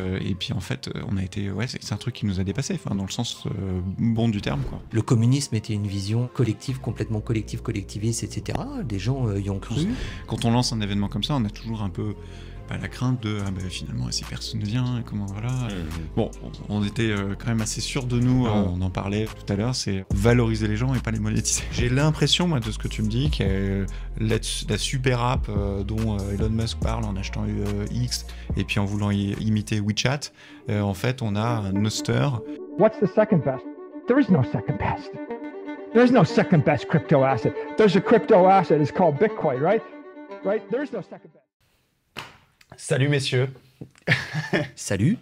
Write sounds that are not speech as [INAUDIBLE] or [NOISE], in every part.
Euh, et puis en fait, euh, on a été, ouais, c'est un truc qui nous a dépassé, enfin dans le sens euh, bon du terme, quoi. Le communisme était une vision collective, complètement collective, collectiviste, etc. Des gens y ont cru. Quand on lance un événement comme ça, on a toujours un peu pas bah, la crainte de ah, bah, finalement si personne vient, comment voilà. Mmh. Bon, on était euh, quand même assez sûr de nous, ah. on en parlait tout à l'heure, c'est valoriser les gens et pas les monétiser. J'ai l'impression, moi, de ce que tu me dis, que la, super app euh, dont euh, Elon Musk parle en achetant X et puis en voulant imiter WeChat, en fait, on a un Oster. second best? second best. second best crypto asset. a crypto asset. Bitcoin, right? second Salut messieurs. [LAUGHS] Salut.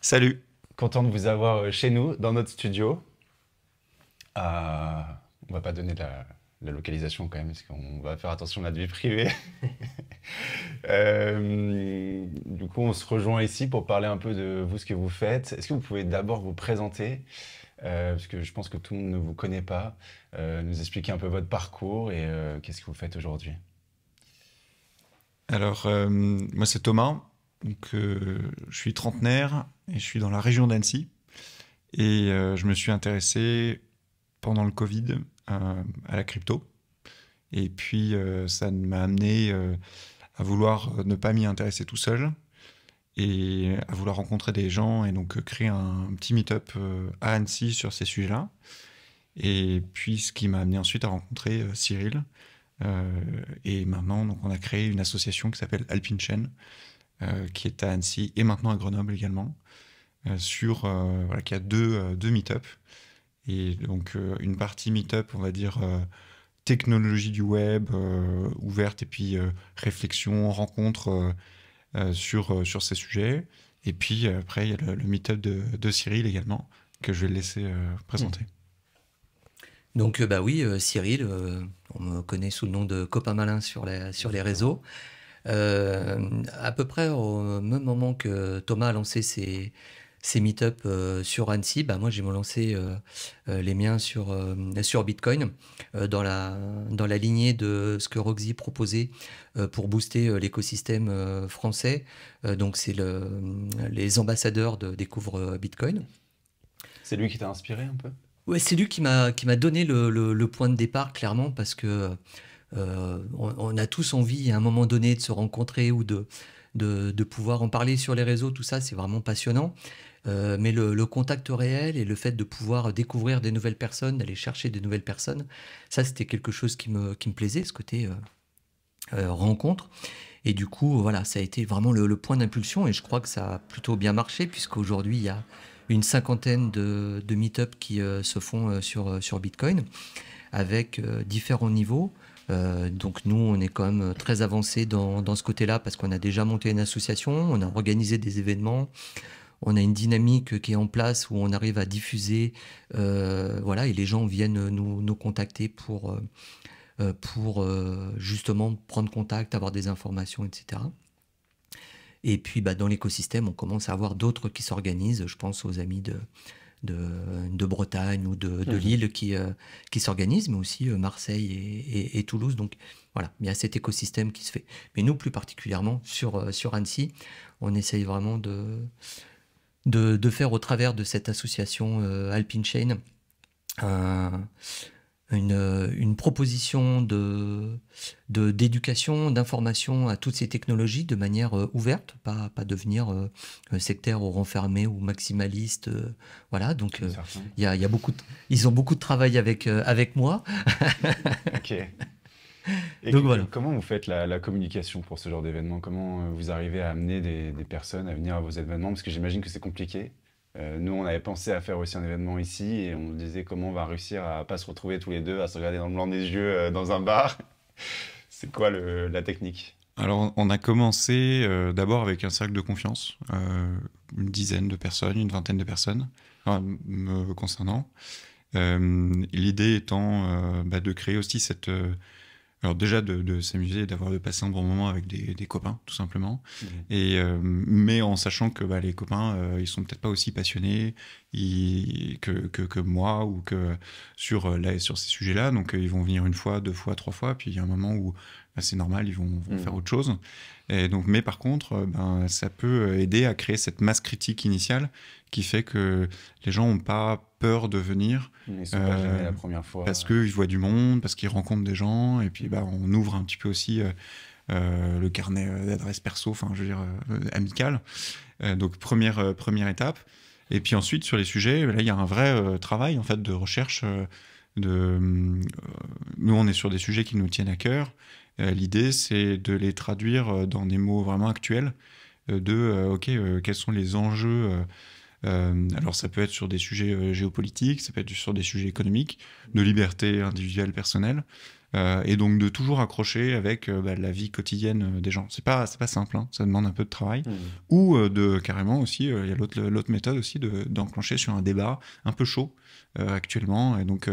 Salut. Content de vous avoir euh, chez nous, dans notre studio. Euh, on va pas donner la, la localisation quand même, parce qu'on va faire attention à notre vie privée. [LAUGHS] Euh, du coup, on se rejoint ici pour parler un peu de vous, ce que vous faites. Est-ce que vous pouvez d'abord vous présenter parce que je pense que tout le monde ne vous connaît pas, nous expliquer un peu votre parcours et qu'est-ce que vous faites aujourd'hui. Alors, euh, moi, c'est Thomas. Donc, euh, je suis trentenaire et je suis dans la région d'Annecy. Et euh, je me suis intéressé pendant le Covid à la crypto. Et puis, ça m'a amené à vouloir ne pas m'y intéresser tout seul et à vouloir rencontrer des gens et donc créer un petit meet-up à Annecy sur ces sujets-là. Et puis, ce qui m'a amené ensuite à rencontrer Cyril, euh, et maintenant, donc, on a créé une association qui s'appelle Alpine Chain, euh, qui est à Annecy et maintenant à Grenoble également, euh, sur, voilà, qui a deux, deux meet-ups. Et donc, une partie meet-up, on va dire technologie du web ouverte et puis réflexion, rencontre sur, sur ces sujets. Et puis après, il y a le, meet-up de, de, Cyril également, que je vais laisser présenter. Mmh. Donc, euh, bah oui, euh, Cyril, euh, on me connaît sous le nom de Copain Malin sur les, sur les réseaux. à peu près au même moment que Thomas a lancé ses, meet-up sur Annecy, bah, moi j'ai lancé les miens sur, sur Bitcoin dans, la, dans la lignée de ce que Roxy proposait pour booster l'écosystème français. donc c'est les ambassadeurs de Découvre Bitcoin. C'est lui qui t'a inspiré un peu c'est lui qui m'a donné le, point de départ clairement parce que euh, on, a tous envie à un moment donné de se rencontrer ou de de, pouvoir en parler sur les réseaux, tout ça, c'est vraiment passionnant. Euh, mais le, contact réel et le fait de pouvoir découvrir des nouvelles personnes, d'aller chercher des nouvelles personnes, ça c'était quelque chose qui me, plaisait, ce côté euh, rencontre. Et du coup, voilà, ça a été vraiment le, le point d'impulsion et je crois que ça a plutôt bien marché puisqu'aujourd'hui, il y a une cinquantaine de, meet-up qui euh, se font euh, euh, sur, Bitcoin avec différents niveaux. donc nous, on est quand même très avancé dans, ce côté-là parce qu'on a déjà monté une association, on a organisé des événements, on a une dynamique qui est en place où on arrive à diffuser, voilà, et les gens viennent nous, contacter pour, pour justement prendre contact, avoir des informations, etc. Et puis, bah, dans l'écosystème, on commence à avoir d'autres qui s'organisent. Je pense aux amis de, de, Bretagne ou de, mhm. Lille qui, euh, qui s'organisent, mais aussi euh, Marseille et, Toulouse. Donc, voilà, il y a cet écosystème qui se fait. Mais nous, plus particulièrement, sur, euh, sur Annecy, on essaye vraiment de, de, de faire au travers de cette association Alpine Chain un euh, une, proposition de, d'éducation, d'information à toutes ces technologies de manière euh, ouverte, pas, pas devenir euh, sectaire ou renfermé ou maximaliste. voilà, donc il y beaucoup ils ont beaucoup de travail avec, avec moi. [LAUGHS] ok. donc, comment vous faites la, communication pour ce genre d'événement Comment vous arrivez à amener des personnes à venir à vos événements Parce que j'imagine que c'est compliqué. Euh, nous, on avait pensé à faire aussi un événement ici et on se disait comment on va réussir à pas se retrouver tous les deux, à se regarder dans le blanc des yeux euh, dans un bar. [LAUGHS] C'est quoi la technique alors, on a commencé euh, d'abord avec un cercle de confiance, une dizaine de personnes, une vingtaine de personnes, me concernant. L'idée étant bah, de créer aussi cette, alors déjà de, s'amuser, d'avoir de passer un bon moment avec des, copains, tout simplement. Mmh. Et euh, mais en sachant que bah, les copains, ils euh, ils sont peut-être pas aussi passionnés que, que, moi ou que sur euh, sur ces sujets-là. Donc ils vont venir une fois, deux fois, trois fois. Puis il y a un moment où bah, c'est normal, ils vont, mmh. faire autre chose. Et donc, mais par contre, ben, ça peut aider à créer cette masse critique initiale qui fait que les gens n'ont pas peur de venir. pas euh, la première fois. Parce qu'ils voient du monde, parce qu'ils rencontrent des gens, et puis bah, on ouvre un petit peu aussi euh, euh, le carnet d'adresses perso, enfin je veux dire amical. donc première, première étape. Et puis ensuite, sur les sujets, là, il y a un vrai travail en fait de recherche. de, nous, on est sur des sujets qui nous tiennent à cœur. L'idée, c'est de les traduire dans des mots vraiment actuels. de, ok, quels sont les enjeux euh, alors ça peut être sur des sujets euh, géopolitiques, ça peut être sur des sujets économiques, de liberté individuelle, personnelle. Euh, et donc de toujours accrocher avec euh, bah, la vie quotidienne euh, des gens. C'est pas c'est pas simple, hein. ça demande un peu de travail. Mmh. Ou de carrément aussi, il y a l'autre l'autre méthode aussi d'enclencher sur un débat un peu chaud actuellement et donc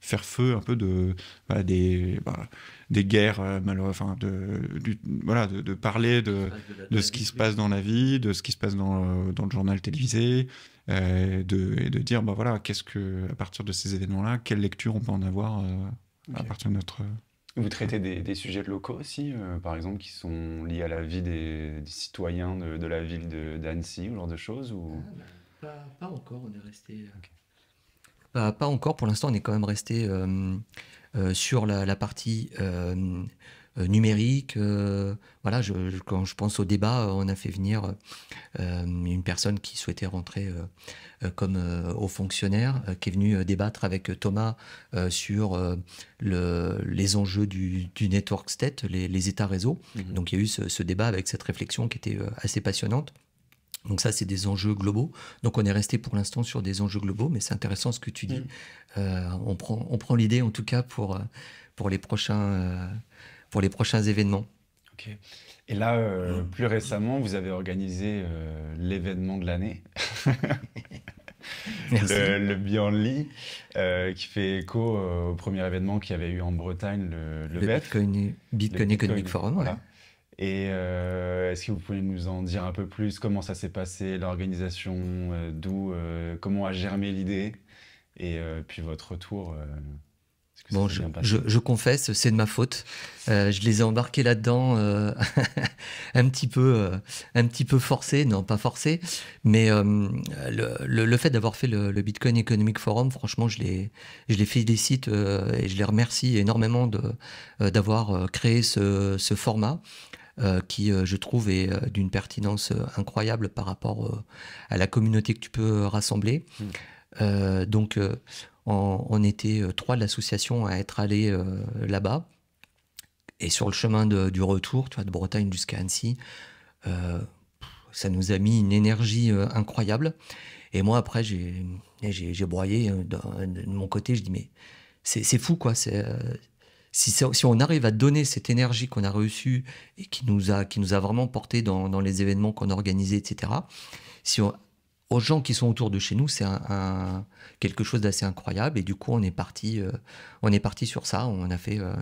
faire feu un peu de bah, des bah, des guerres de, voilà, de, parler de, de, ce qui se passe dans la vie, de ce qui se passe dans, dans le journal télévisé, de, et de dire bah voilà, qu'est-ce que à partir de ces événements-là, quelle lecture on peut en avoir euh, Vous traitez euh, des, sujets locaux aussi, euh, par exemple, qui sont liés à la vie des, citoyens de, la ville d'Annecy, ou genre de choses ou... Ah, bah, pas, encore, on est resté. Pas, encore, pour l'instant, on est quand même resté sur la partie euh, numérique. Euh, voilà, je, quand je pense au débat, euh, on a fait venir une personne qui souhaitait rentrer comme haut fonctionnaire, qui est venue débattre avec Thomas sur le, les enjeux du, du network state, les, états réseaux. Mhm. Donc il y a eu ce, débat avec cette réflexion qui était assez passionnante. Donc ça, c'est des enjeux globaux. Donc on est resté pour l'instant sur des enjeux globaux, mais c'est intéressant ce que tu dis. Mhm. on prend, on prend l'idée en tout cas pour, pour les prochains pour les prochains événements. Ok. Et là, euh, mmh. plus récemment, vous avez organisé euh, l'événement de l'année. [LAUGHS] le, le Lee, euh, qui fait écho au premier événement qu'il y avait eu en Bretagne, le, le, le Bitcoin, Economic Forum. Voilà. Et est-ce que vous pouvez nous en dire un peu plus Comment ça s'est passé, l'organisation D'où Comment a germé l'idée Et puis votre retour je, confesse, c'est de ma faute. Euh, je les ai embarqués là-dedans euh, [LAUGHS] un petit peu, euh, un petit peu forcé, non pas forcé, mais le, fait d'avoir fait le, Bitcoin Economic Forum, franchement, je les, je les félicite et je les remercie énormément de, d'avoir créé ce, format. qui, je trouve, est d'une pertinence incroyable par rapport à la communauté que tu peux rassembler. Hmm. donc, on, était euh, trois de l'association à être allés euh, là-bas. Et sur le chemin du retour, tu vois, de Bretagne jusqu'à Annecy, euh, ça nous a mis une énergie incroyable. Et moi, après, j'ai, broyé de, mon côté. Je dis, mais c'est, fou, quoi. si, on arrive à donner cette énergie qu'on a reçue et qui nous a, qui nous a vraiment porté dans, dans les événements qu'on a organisés, etc., si on, aux gens qui sont autour de chez nous, c'est un, quelque chose d'assez incroyable. Et du coup, on est parti, euh, on est parti sur ça. On a fait euh,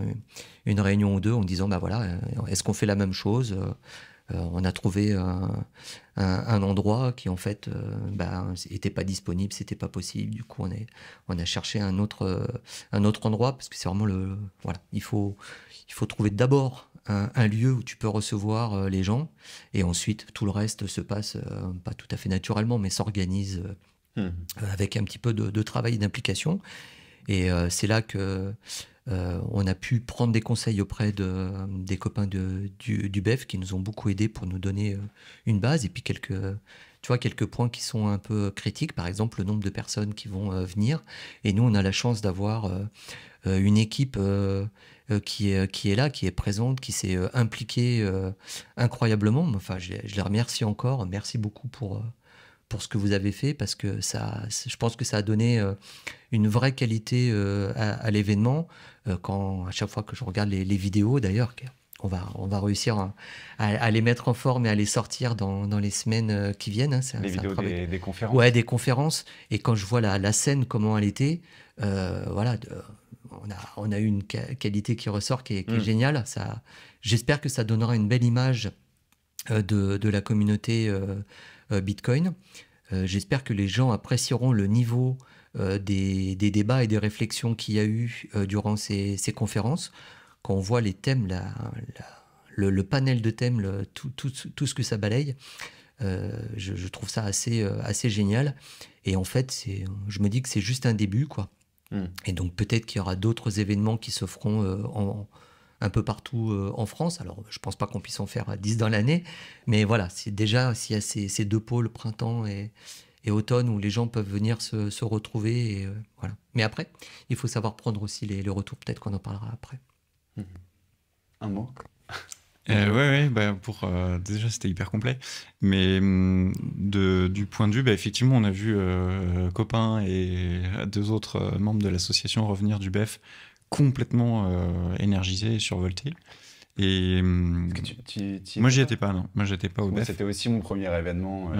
une réunion ou deux en disant, bah voilà, euh, est-ce qu'on fait la même chose On a trouvé un, endroit qui en fait n'était bah, pas disponible, c'était pas possible. Du coup, on, est, on a cherché un autre, un autre endroit parce que c'est vraiment le, voilà, il faut, il faut trouver d'abord un, lieu où tu peux recevoir euh, les gens. Et ensuite, tout le reste se passe, euh, pas tout à fait naturellement, mais s'organise euh, mmh. avec un petit peu de, travail et d'implication. Et c'est là que on a pu prendre des conseils auprès de, des copains de, du, du, BEF qui nous ont beaucoup aidés pour nous donner une base et puis quelques, tu vois, quelques points qui sont un peu critiques. Par exemple, le nombre de personnes qui vont venir. Et nous, on a la chance d'avoir euh, une équipe euh, euh, qui est, qui est là, qui est présente, qui s'est impliquée incroyablement. Enfin, je, les remercie encore. Merci beaucoup pour, pour ce que vous avez fait parce que ça, je pense que ça a donné une vraie qualité à, l'événement. Quand à chaque fois que je regarde les, vidéos, d'ailleurs, on va, on va réussir à, les mettre en forme et à les sortir dans, dans les semaines qui viennent. Hein. les vidéos des, conférences. Ouais, des conférences. Et quand je vois la, scène, comment elle était, voilà on a, eu une qualité qui ressort qui est, mm. géniale. Ça, j'espère que ça donnera une belle image euh, de, la communauté euh, euh, Bitcoin. j'espère que les gens apprécieront le niveau des, débats et des réflexions qu'il y a eu durant ces, conférences. Quand on voit les thèmes, le, panel de thèmes, tout, ce que ça balaye, je, trouve ça assez, assez génial. Et en fait, je me dis que c'est juste un début, quoi. Hmm. Et donc peut-être qu'il y aura d'autres événements qui se feront euh, un peu partout euh, en France. Alors je ne pense pas qu'on puisse en faire 10 dans l'année, mais voilà, c'est déjà s'il y a ces, deux pôles, printemps et, automne, où les gens peuvent venir se, retrouver. Et, euh, voilà. Mais après, il faut savoir prendre aussi les, retours, peut-être qu'on en parlera après. Hmm. Un manque euh, oui, ouais, ouais bah, pour euh, déjà c'était hyper complet, mais mm, du point de vue, bah, effectivement, on a vu euh, copain et deux autres membres de l'association revenir du BEF complètement énergisés et survoltés. Et mm, moi j'y étais pas non, moi j'étais pas au BEF. C'était aussi mon premier événement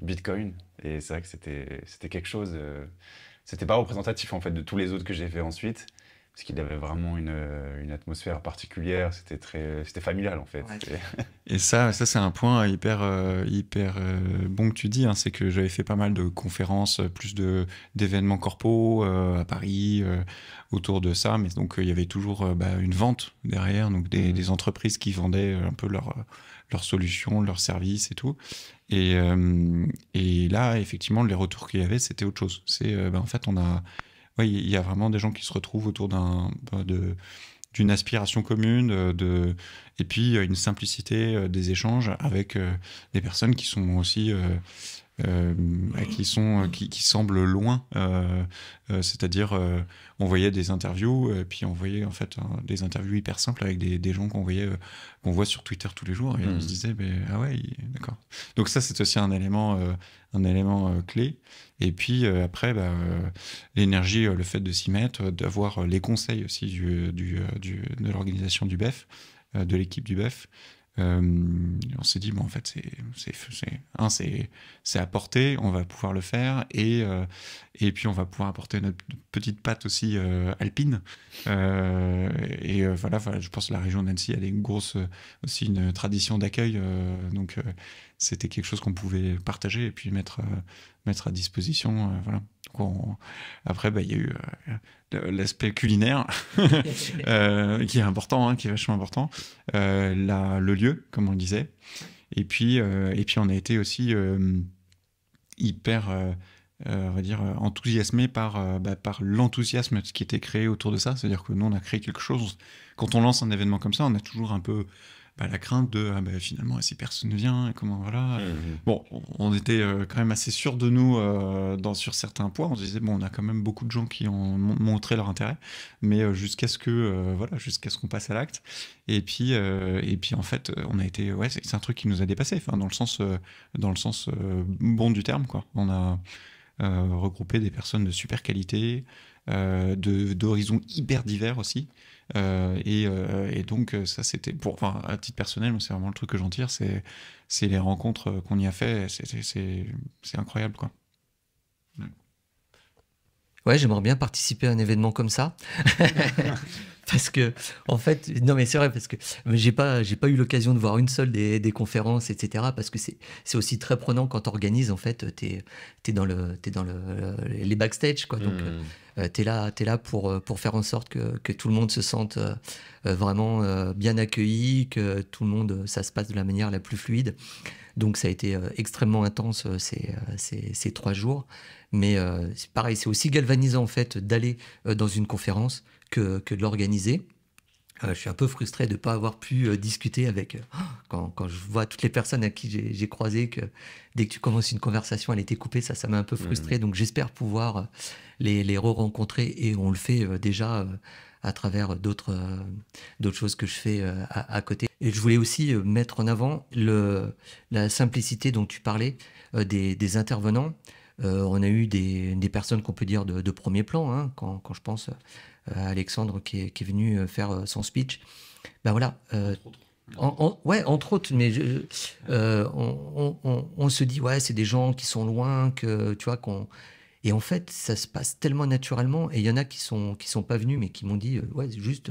Bitcoin et c'est vrai que c'était c'était quelque chose, c'était pas représentatif en fait de tous les autres que j'ai fait ensuite parce qu'il avait vraiment une, euh, une atmosphère particulière, c'était très c'était familial en fait. Et ça, ça c'est un point hyper, euh, hyper euh, bon que tu dis, hein, c'est que j'avais fait pas mal de conférences, plus d'événements corpo à Paris, autour de ça, mais donc il y avait toujours bah, une vente derrière, donc des, mm-hmm. entreprises qui vendaient un peu leurs leurs solutions, leurs services et tout. Et, et là, effectivement, les retours qu'il y avait, c'était autre chose. C'est, bah, en fait, on a oui, il y a vraiment des gens qui se retrouvent autour d'un bah, d'une aspiration commune euh, de et puis euh, une simplicité euh, des échanges avec des personnes qui sont aussi euh, qui sont euh, qui, semblent loin. Euh, c'est-à-dire, on voyait des interviews, puis on voyait en fait des interviews hyper simples avec des, des gens qu'on voyait qu'on voit sur Twitter tous les jours, et on se mm. disait, ben, ah ouais, d'accord. Donc ça, c'est aussi un élément un élément clé. Et puis après, bah, l'énergie, le fait de s'y mettre, d'avoir les conseils aussi du, du de l'organisation du BEF, de l'équipe du BEF. Euh, on s'est dit, bon, en fait, c'est c'est apporté, on va pouvoir le faire, et, euh, et puis on va pouvoir apporter notre petite patte aussi euh, alpine. et voilà, voilà, je pense que la région d'Annecy, elle a une grosse, aussi une tradition d'accueil, donc c'était quelque chose qu'on pouvait partager et puis mettre, mettre à disposition. voilà. Après, bah, il y a eu euh, l'aspect culinaire [LAUGHS] euh, qui est important, hein, qui est vachement important, euh, la, le lieu, comme on le disait, et puis et puis on a été aussi hyper, on va dire, enthousiasmé par bah, par l'enthousiasme qui était créé autour de ça, c'est-à-dire que nous on a créé quelque chose. Quand on lance un événement comme ça, on a toujours un peu la crainte de ah, ben, finalement si personne ne vient comment voilà mmh, mmh. bon on était euh, quand même assez sûr de nous euh, dans sur certains points on se disait bon on a quand même beaucoup de gens qui ont montré leur intérêt mais euh, jusqu'à ce que voilà jusqu'à ce qu'on passe à l'acte et puis et puis en fait on a été ouais c'est un truc qui nous a dépassé enfin dans le sens dans le sens bon du terme quoi on a regroupé des personnes de super qualité euh, d'horizons hyper divers aussi. Euh, et, euh, et, donc ça c'était pour enfin à titre personnel c'est vraiment le truc que j'en tire c'est c'est les rencontres qu'on y a fait c'est incroyable quoi ouais j'aimerais bien participer à un événement comme ça [LAUGHS] parce que en fait non mais c'est vrai parce que j'ai pas j'ai pas eu l'occasion de voir une seule des, conférences etc parce que c'est aussi très prenant quand organises en fait t'es es dans le es dans le, les backstage quoi donc tu hmm. euh, t'es là es là pour euh, pour faire en sorte que, que tout le monde se sente euh, vraiment bien accueilli que tout le monde ça se passe de la manière la plus fluide donc ça a été extrêmement intense ces, ces, ces trois jours mais euh, c'est pareil, c'est aussi galvanisant en fait d'aller euh, dans une conférence que, de l'organiser. Euh, je suis un peu frustré de ne pas avoir pu discuter avec. quand, quand, je vois toutes les personnes à qui j'ai croisé, que dès que tu commences une conversation, elle était coupée, ça, ça m'a un peu mmh. frustré. Donc j'espère pouvoir les, les re-rencontrer et on le fait déjà à travers d'autres choses que je fais à, côté. Et je voulais aussi mettre en avant le, la simplicité dont tu parlais des intervenants. Euh, on a eu des, personnes qu'on peut dire de, premier plan, hein, quand, je pense euh, à Alexandre qui est, venu euh, faire son speech. Ben voilà. ouais, entre autres, mais on, se dit ouais, c'est des gens qui sont loin, que tu vois qu'on. Et en fait, ça se passe tellement naturellement. Et il y en a qui sont qui sont pas venus, mais qui m'ont dit ouais, juste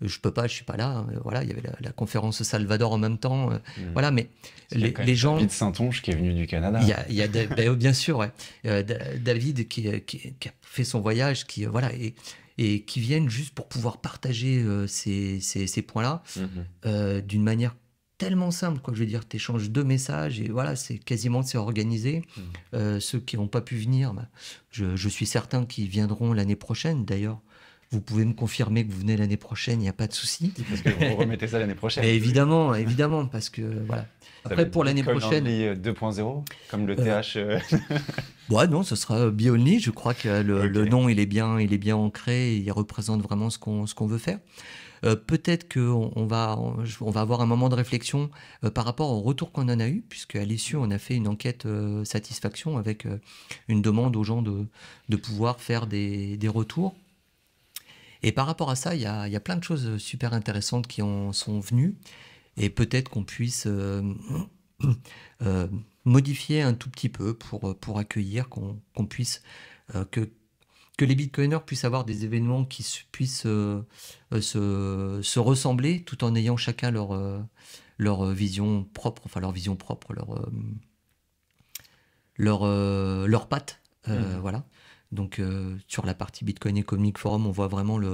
je peux pas, je suis pas là. Hein. Voilà, il y avait la, conférence Salvador en même temps. Euh, mmh. Voilà, mais les, gens. David Saint-Onge qui est venu du Canada. Il y a, bah, oh, bien sûr, euh, David euh, qui, a fait son voyage, qui voilà et, qui viennent juste pour pouvoir partager ces, points-là mmh. d'une manière tellement simple, quoi. Je veux dire, tu échanges deux messages et voilà, c'est quasiment c'est organisé. Mmh. ceux qui n'ont pas pu venir, bah, je, suis certain qu'ils viendront l'année prochaine. D'ailleurs, vous pouvez me confirmer que vous venez l'année prochaine, il n'y a pas de souci. Parce que vous remettez ça l'année prochaine. évidemment, évidemment, parce que voilà. Après, pour l'année prochaine. 2.0, euh, comme le TH. Euh, euh. [LAUGHS] ouais, non, ce sera Only. Je crois que le, nom, il est bien, il est bien ancré. Et il représente vraiment ce qu'on, ce qu'on veut faire. peut-être qu'on on va, on va avoir un moment de réflexion par rapport au retour qu'on en a eu, puisque à l'issue, on a fait une enquête satisfaction avec une demande aux gens de, de pouvoir faire des, des retours et par rapport à ça, il y a, plein de choses super intéressantes qui en sont venues. Et peut-être qu'on puisse euh, [COUGHS] euh, modifier un tout petit peu pour, pour accueillir, qu'on puisse, euh, que, que les bitcoiners puissent avoir des événements qui puissent se, ressembler tout en ayant chacun leur, leur vision propre, enfin leur vision propre, leur, leur, patte. Mmh. Voilà. Donc euh, sur la partie Bitcoin Economic Forum, on voit vraiment le,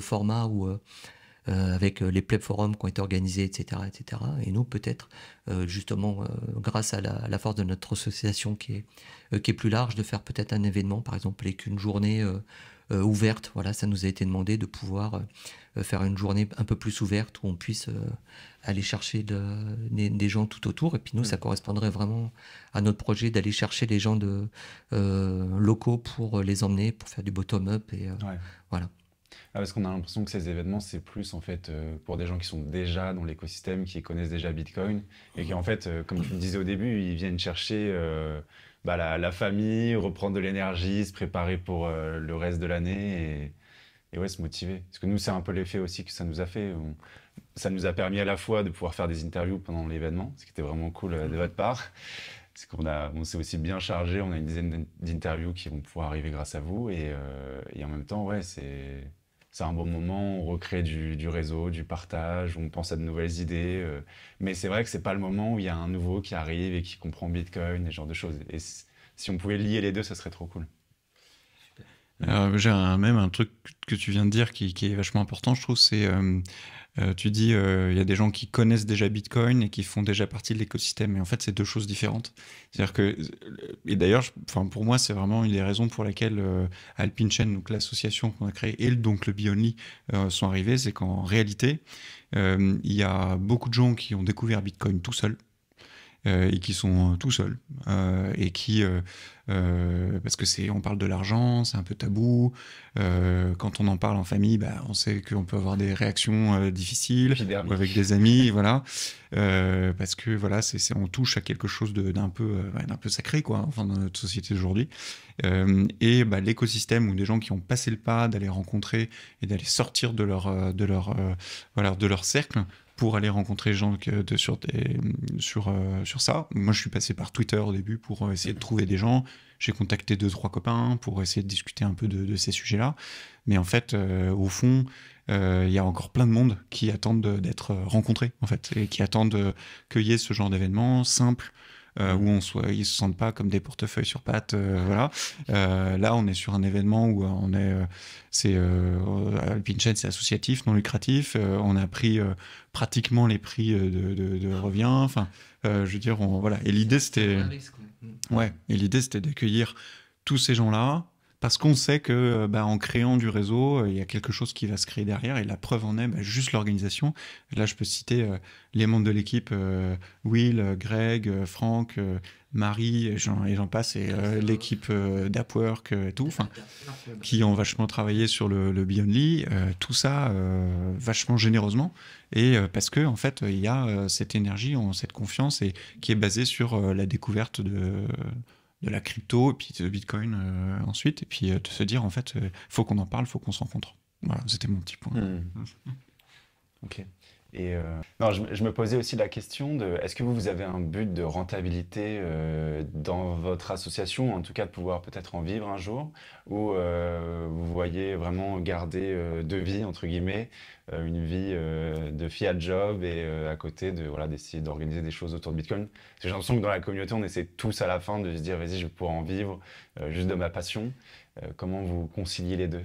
format où euh, euh, avec les pleb forums qui ont été organisés, etc. etc. Et nous, peut-être, justement, grâce à la, force de notre association qui est, qui est plus large, de faire peut-être un événement, par exemple, avec une journée euh, ouverte. Voilà, ça nous a été demandé de pouvoir euh, euh, faire une journée un peu plus ouverte où on puisse aller chercher des, gens tout autour. Et puis nous, ça mm. correspondrait vraiment à notre projet d'aller chercher les gens de, locaux pour les emmener, pour faire du bottom-up. Et voilà. Ah, parce qu'on a l'impression que ces événements, c'est plus en fait pour des gens qui sont déjà dans l'écosystème, qui connaissent déjà Bitcoin et qui mm. en fait, comme tu le disais au début, ils viennent chercher bah, la, famille, reprendre de l'énergie, se préparer pour euh, le reste de l'année et, ouais, se motiver. Parce que nous, c'est un peu l'effet aussi que ça nous a fait. ça nous a permis à la fois de pouvoir faire des interviews pendant l'événement, ce qui était vraiment cool euh, de mhm. votre part. [LAUGHS] Parce qu'on a, on s'est aussi bien chargé, on a une dizaine d'interviews qui vont pouvoir arriver grâce à vous. Et, euh, et en même temps, ouais, c'est c'est un bon moment, on recrée du, réseau, du partage, on pense à de nouvelles idées. Euh, mais c'est vrai que c'est pas le moment où il y a un nouveau qui arrive et qui comprend Bitcoin et ce genre de choses. Et si on pouvait lier les deux, ça serait trop cool. Euh, j'ai même un truc que tu viens de dire qui, est vachement important, je trouve, c'est euh, euh, tu dis, euh, il y a des gens qui connaissent déjà Bitcoin et qui font déjà partie de l'écosystème. Mais en fait, c'est deux choses différentes. C'est-à-dire que, et d'ailleurs, pour moi, c'est vraiment une des raisons pour laquelle euh, Alpine Chain, donc l'association qu'on a créée, et donc le Bionly sont arrivés, c'est qu'en réalité, il y a beaucoup de gens qui ont découvert Bitcoin tout seuls euh, et qui sont euh, tout seuls euh, et qui parce que c'est on parle de l'argent, c'est un peu tabou. quand on en parle en famille, bah, on sait qu'on peut avoir des réactions difficiles ou avec des amis, [LAUGHS] voilà, parce que voilà, c'est on touche à quelque chose d'un peu d'un peu sacré quoi, enfin dans notre société d'aujourd'hui. et bah, l'écosystème où des gens qui ont passé le pas d'aller rencontrer et d'aller sortir de leur de leur voilà de leur cercle pour aller rencontrer les gens de, sur, sur, euh, sur ça. Moi, je suis passé par Twitter au début pour euh, essayer de trouver des gens. J'ai contacté deux, trois copains pour essayer de discuter un peu de, ces sujets-là. Mais en fait, euh, au fond, il y a encore plein de monde qui attendent d'être rencontrés, en fait, et qui attendent qu'il y ait ce genre d'événement simple, euh, où on soit, ils se sentent pas comme des portefeuilles sur pattes. Euh, voilà. Euh, là, on est sur un événement où on est, c'est Alpine Chain, c'est associatif, non lucratif. on a pris pratiquement les prix de, de, revient. Enfin, je veux dire, on, voilà. Et l'idée c'était, ouais. Et l'idée c'était d'accueillir tous ces gens-là parce qu'on sait que euh, bah, en créant du réseau, euh, il y a quelque chose qui va se créer derrière, et la preuve en est bah, juste l'organisation. Là, je peux citer euh, les membres de l'équipe, Will, Greg, Franck, Marie, et j'en passe, et l'équipe d'Appwork et tout, qui ont vachement travaillé sur le, le Beyondly, tout ça vachement généreusement, et parce que en fait, il y a cette énergie, cette confiance, et qui est basée sur la découverte de de la crypto, et puis de Bitcoin euh, ensuite, et puis euh, de se dire en fait, euh, faut qu'on en parle, faut qu'on se rencontre. Voilà, c'était mon petit point. Hmm. ok. Euh, je, me posais aussi la question de est-ce que vous, vous avez un but de rentabilité euh, dans votre association, en tout cas de pouvoir peut-être en vivre un jour, ou euh, vous voyez vraiment garder deux vies, entre guillemets, une vie de fiat job et à côté de voilà d'essayer d'organiser des choses autour de Bitcoin. J'ai l'impression que dans la communauté, on essaie tous à la fin de se dire vas-y, je vais pouvoir en vivre juste de ma passion. comment vous conciliez les deux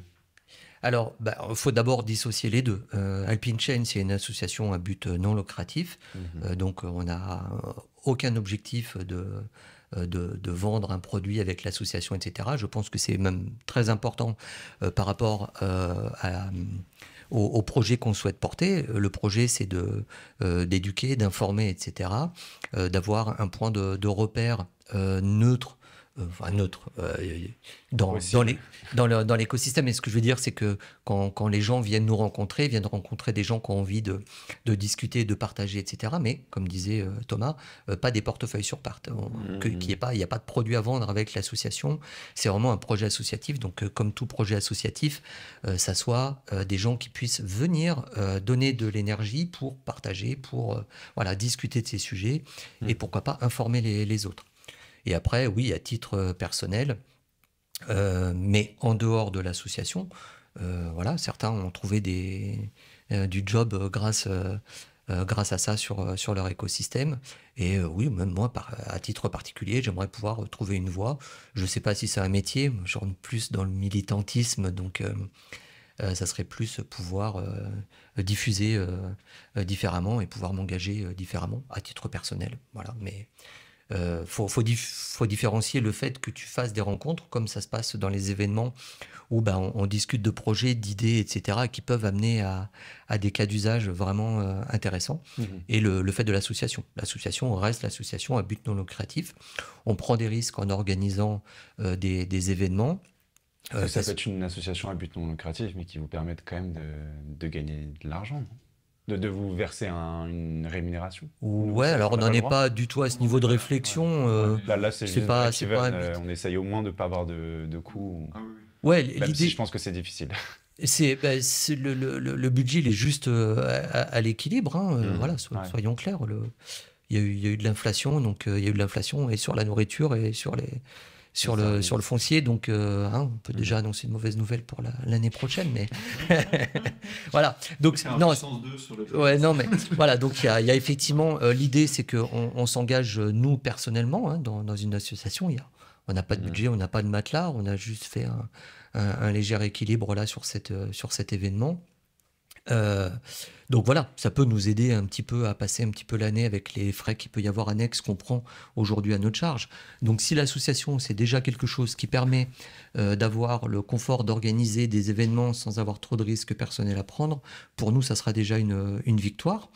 alors, il bah, faut d'abord dissocier les deux. Euh, Alpine Chain, c'est une association à but non lucratif. Mhm. Euh, donc, on n'a euh, aucun objectif de, de, vendre un produit avec l'association, etc. Je pense que c'est même très important par rapport au, projet qu'on souhaite porter. Le projet, c'est d'éduquer, d'informer, etc., d'avoir un point de, de repère neutre enfin euh, neutre, euh, dans, dans, l'écosystème. Et ce que je veux dire, c'est que quand, les gens viennent nous rencontrer, viennent rencontrer des gens qui ont envie de, discuter, de partager, etc. Mais, comme disait euh, Thomas, pas des portefeuilles sur part. Mmh. pas, il n'y a pas de produit à vendre avec l'association. C'est vraiment un projet associatif. Donc, comme tout projet associatif, ça soit des gens qui puissent venir donner de l'énergie pour partager, pour voilà, discuter de ces sujets mmh. et pourquoi pas informer les autres. Et après, oui, à titre euh, personnel, euh, mais en dehors de l'association, euh, voilà, certains ont trouvé des, du job grâce, grâce à ça sur, sur leur écosystème. Et oui, même moi, à titre particulier, j'aimerais pouvoir trouver une voie. Je ne sais pas si c'est un métier, je rentre plus dans le militantisme, donc ça serait plus pouvoir diffuser différemment et pouvoir m'engager différemment à titre personnel. Voilà, mais euh, faut, différencier le fait que tu fasses des rencontres, comme ça se passe dans les événements où ben, on, discute de projets, d'idées, etc., qui peuvent amener à, des cas d'usage vraiment euh, intéressants, mhm. et le, fait de l'association. L'association reste l'association à but non lucratif. On prend des risques en organisant euh, des, événements. ça, peut être une association à but non lucratif, mais qui vous permette quand même de gagner de l'argent de, vous verser une rémunération Ouais, alors on n'en est pas du tout à ce niveau de réflexion. Euh, là, là c'est pas, euh, On essaye au moins de ne pas avoir de, de coûts. Ah oui. Ouais, je pense que c'est difficile. C'est bah, le, le, le, budget, il est juste euh, à, l'équilibre. Hein, mmh. voilà, soyons clairs. Le, il, y a eu, de l'inflation, donc il y a eu de l'inflation et sur la nourriture et sur les sur le, sur le foncier. Donc, euh, hein, on peut mm-hmm. déjà annoncer une mauvaise nouvelle pour l'année prochaine, mais [LAUGHS] [LAUGHS] voilà. Donc, ouais, non, mais [LAUGHS] voilà. Donc, il y, a effectivement euh, l'idée, c'est qu'on on, s'engage euh, nous personnellement hein, dans, une association. on n'a pas de mm-hmm. budget, on n'a pas de matelas, on a juste fait un, léger équilibre là sur cette, sur cet événement. Donc voilà, ça peut nous aider un petit peu à passer un petit peu l'année avec les frais qu'il peut y avoir annexes qu'on prend aujourd'hui à notre charge. Donc si l'association, c'est déjà quelque chose qui permet euh, d'avoir le confort d'organiser des événements sans avoir trop de risques personnels à prendre, pour nous, ça sera déjà une, victoire.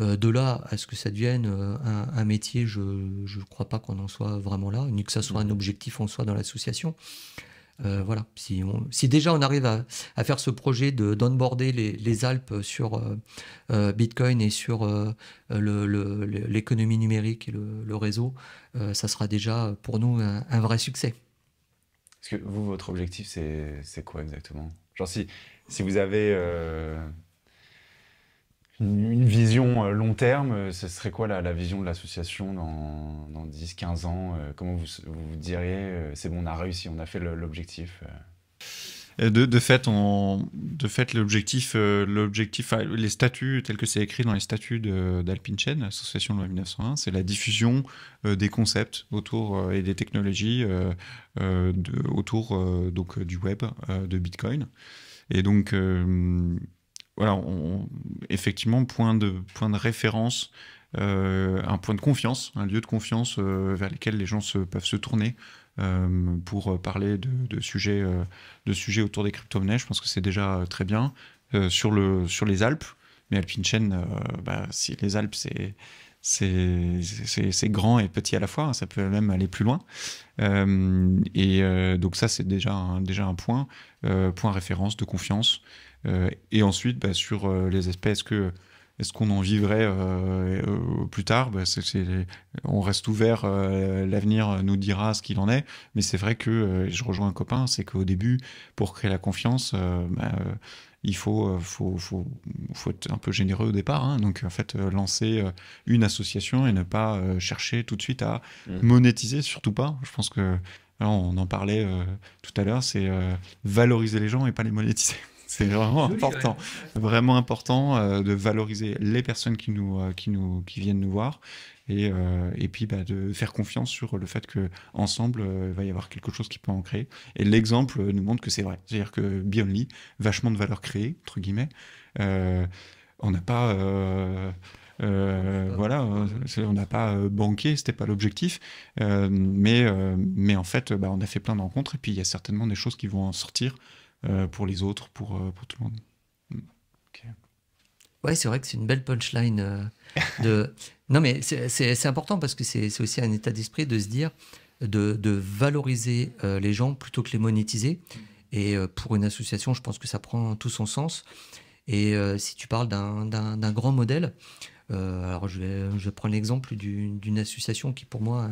Euh, de là à ce que ça devienne euh, un, un, métier, je ne crois pas qu'on en soit vraiment là, ni que ça soit un objectif en soi dans l'association. Euh, voilà, si, si, déjà on arrive à, faire ce projet de d'onboarder les, les, Alpes sur euh, euh, Bitcoin et sur le l'économie le, numérique et le, le réseau, ça sera déjà pour nous un, vrai succès. Est-ce que vous, votre objectif, c'est quoi exactement Genre si, si vous avez une, vision euh, long terme, euh, ce serait quoi la, vision de l'association dans, 10-15 ans euh, Comment vous, diriez, c'est bon, on a réussi, on a fait l'objectif de, fait, de fait l'objectif, l'objectif, les statuts tels que c'est écrit dans les statuts d'Alpine Chain, l'association de loi 1901, c'est la diffusion des concepts autour et des technologies de, autour donc du web, de Bitcoin. Et donc voilà, on, effectivement, point de, point de référence, euh, un point de confiance, un lieu de confiance euh, vers lequel les gens peuvent se tourner euh, pour parler de, sujets, de sujets autour des crypto-monnaies. Je pense que c'est déjà très bien. sur, le, sur les Alpes, mais Alpine Chain, bah, si les Alpes, c'est c'est grand et petit à la fois, hein, ça peut même aller plus loin. Euh, et euh, donc ça, c'est déjà un, déjà un point, euh, point référence de confiance. et ensuite, bah, sur les aspects, est-ce que est qu'on en vivrait plus tard bah, On reste ouvert, l'avenir nous dira ce qu'il en est. Mais c'est vrai que, je rejoins un copain, c'est qu'au début, pour créer la confiance, bah, il euh, faut, faut, être un peu généreux au départ. Hein. Donc, en fait, euh, lancer euh, une association et ne pas chercher tout de suite à mm. monétiser, surtout pas. Je pense que, hein, on en parlait tout à l'heure, c'est valoriser les gens et pas les monétiser. C'est vraiment important, vraiment important euh, de valoriser les personnes qui nous, euh, qui nous, qui viennent nous voir et, euh, et puis bah, de faire confiance sur le fait que ensemble il va y avoir quelque chose qui peut en créer. Et l'exemple nous montre que c'est vrai, c'est-à-dire que Bionly, vachement de valeur créée entre guillemets, on n'a pas euh, voilà, on n'a pas banqué, c'était pas l'objectif, mais, mais en fait, bah, on a fait plein de rencontres et puis il y a certainement des choses qui vont en sortir euh, pour les autres, pour, euh, pour tout le monde. Mm. Oui, Ouais, c'est vrai que c'est une belle punchline. Euh, de... [LAUGHS] non, mais c'est important parce que c'est aussi un état d'esprit de se dire, de, de valoriser les gens plutôt que les monétiser. Et pour une association, je pense que ça prend tout son sens. Et si tu parles d'un grand modèle, alors je vais, je prendre l'exemple d'une association qui pour moi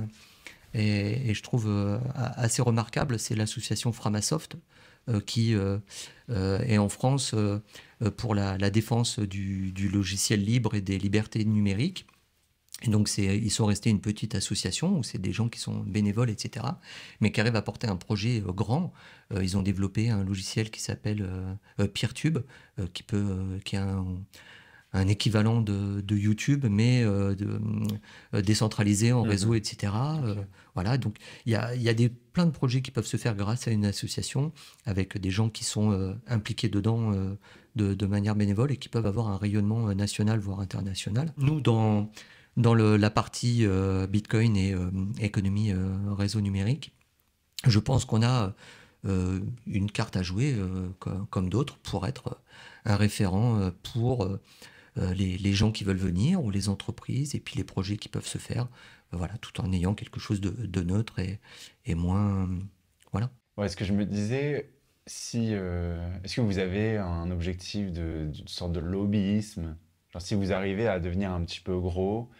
est, et je trouve assez remarquable, c'est l'association Framasoft. Euh, qui euh, euh, est en France pour la, défense du, logiciel libre et des libertés numériques. Et donc, ils sont restés une petite association où c'est des gens qui sont bénévoles, etc., mais qui arrivent à porter un projet grand. ils ont développé un logiciel qui s'appelle PeerTube, qui, peut, qui un un équivalent de, de YouTube, mais euh, de, euh, décentralisé en mhm. réseau, etc. Euh, voilà, donc il y a, y a, des, plein de projets qui peuvent se faire grâce à une association, avec des gens qui sont impliqués dedans de, de, manière bénévole et qui peuvent avoir un rayonnement national, voire international. Nous, dans, dans le, la partie Bitcoin et économie réseau numérique, je pense qu'on a une carte à jouer, comme, comme d'autres, pour être un référent pour euh, les, gens qui veulent venir ou les entreprises et puis les projets qui peuvent se faire, euh, voilà, tout en ayant quelque chose de, neutre et, moins. Voilà. Ouais, ce que je me disais, si, euh, est-ce que vous avez un objectif de, sorte de lobbyisme Genre si vous arrivez à devenir un petit peu gros,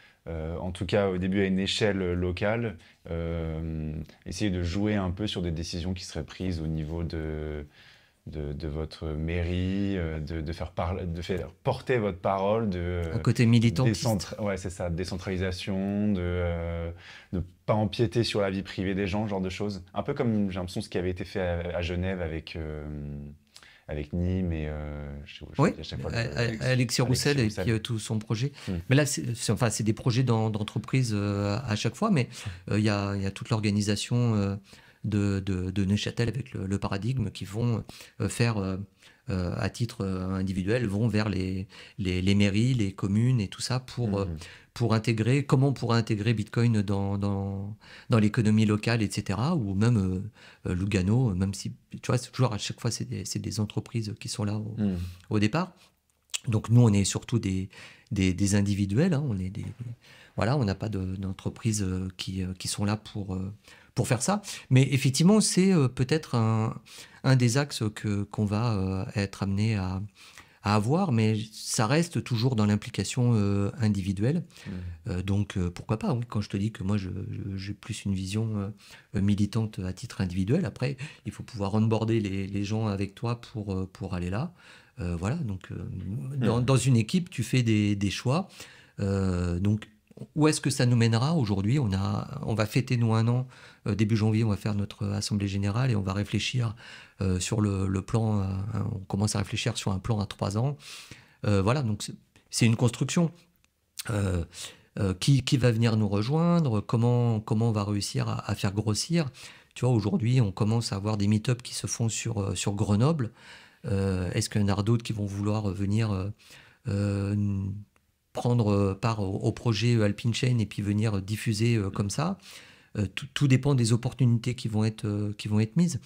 en tout cas au début à une échelle locale, euh, essayez de jouer un peu sur des décisions qui seraient prises au niveau de, de, votre mairie, euh, de, faire parler, de faire porter votre parole, de côté militant. Ouais, c'est ça, décentralisation, de ne euh, pas empiéter sur la vie privée des gens, genre de choses. Un peu comme j'ai l'impression ce qui avait été fait à, Genève avec. Euh, avec Nîmes et oui, Alexis, Roussel et tout son projet. Hmm. Mais là, c'est des projets d'entreprise à chaque fois, mais il y, a toute l'organisation de, Neuchâtel avec le, paradigme qui vont euh, faire euh, euh, à titre individuel vont vers les, les, mairies, les communes et tout ça pour, mhm. pour intégrer, comment on pourrait intégrer Bitcoin dans, dans, l'économie locale, etc. Ou même Lugano, même si, tu vois, toujours à chaque fois, c'est des, entreprises qui sont là mhm. au, départ. Donc nous, on est surtout des, des, individuels, hein. on est voilà, on n'a pas d'entreprises qui, qui sont là pour pour faire ça. Mais effectivement, c'est euh, peut-être un, des axes que, qu'on va euh, être amené à, avoir, mais ça reste toujours dans l'implication euh, individuelle. Mmh. donc pourquoi pas Quand je te dis que moi j'ai je, j'ai plus une vision militante à titre individuel, après il faut pouvoir onboarder les, les gens avec toi pour, pour aller là. voilà, donc mmh. dans, une équipe, tu fais des, des choix. donc où est-ce que ça nous mènera aujourd'hui on, on va fêter, nous, un an. Euh, début janvier, on va faire notre euh, assemblée générale et on va réfléchir euh, sur le, plan. on commence à réfléchir sur un plan à trois ans. voilà, donc c'est une construction. Qui, va venir nous rejoindre Comment, comment on va réussir à, faire grossir Tu vois, aujourd'hui, on commence à avoir des meet-ups qui se font sur, sur Grenoble. Est-ce qu'il y en a d'autres qui vont vouloir venir prendre euh, part au, projet euh, Alpine Chain et puis venir euh, diffuser comme ça. Tout, dépend des opportunités qui vont être, qui vont être mises.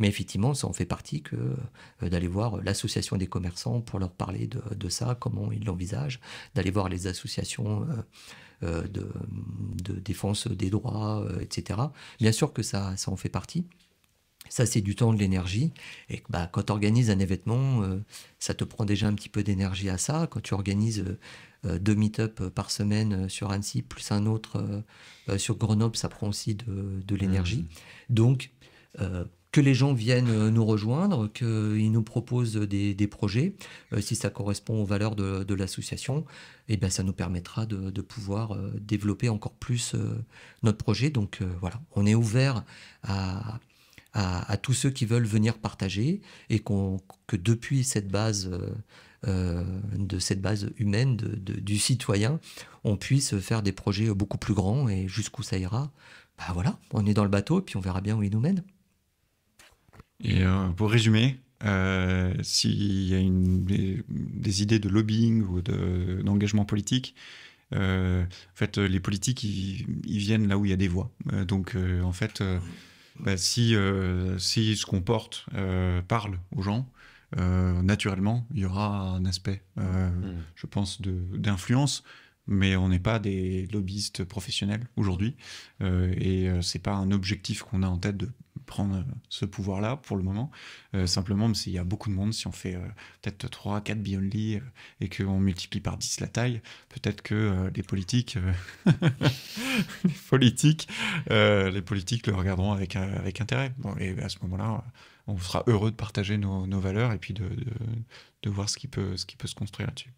Mais effectivement, ça en fait partie que d'aller voir l'association des commerçants pour leur parler de, ça, comment ils l'envisagent, d'aller voir les associations de, défense des droits, etc. Bien sûr que ça, ça en fait partie. Ça, c'est du temps, de l'énergie. Et bah, quand tu organises un événement, ça te prend déjà un petit peu d'énergie à ça. Quand tu organises euh, deux meet-up euh, par semaine euh, sur Annecy, plus un autre sur Grenoble, ça prend aussi de, l'énergie. Mmh. Donc, que les gens viennent nous rejoindre, qu'ils nous proposent des, projets, si ça correspond aux valeurs de, l'association, et eh bien ça nous permettra de, pouvoir développer encore plus notre projet. Donc voilà, on est ouvert à, tous ceux qui veulent venir partager et que depuis cette base euh, de cette base humaine du citoyen, on puisse faire des projets beaucoup plus grands et jusqu'où ça ira. Bah voilà, on est dans le bateau et puis on verra bien où il nous mène. Et euh, pour résumer, euh, s'il y a des, idées de lobbying ou d'engagement politique, en fait, les politiques, ils, viennent là où il y a des voix. donc, en fait, bah, si, si ce qu'on porte parle aux gens, euh, naturellement, il y aura un aspect, euh, mm. je pense, d'influence mais on n'est pas des lobbyistes professionnels aujourd'hui euh, et c'est pas un objectif qu'on a en tête de prendre ce pouvoir là pour le moment simplement s'il y a beaucoup de monde si on fait peut-être 3 4 Bionly et qu'on multiplie par 10 la taille peut-être que les politiques [LAUGHS] les politiques les politiques le regarderont avec avec intérêt bon, et à ce moment-là on sera heureux de partager nos, valeurs et puis de, de, voir ce qui peut, ce qui peut se construire là-dessus.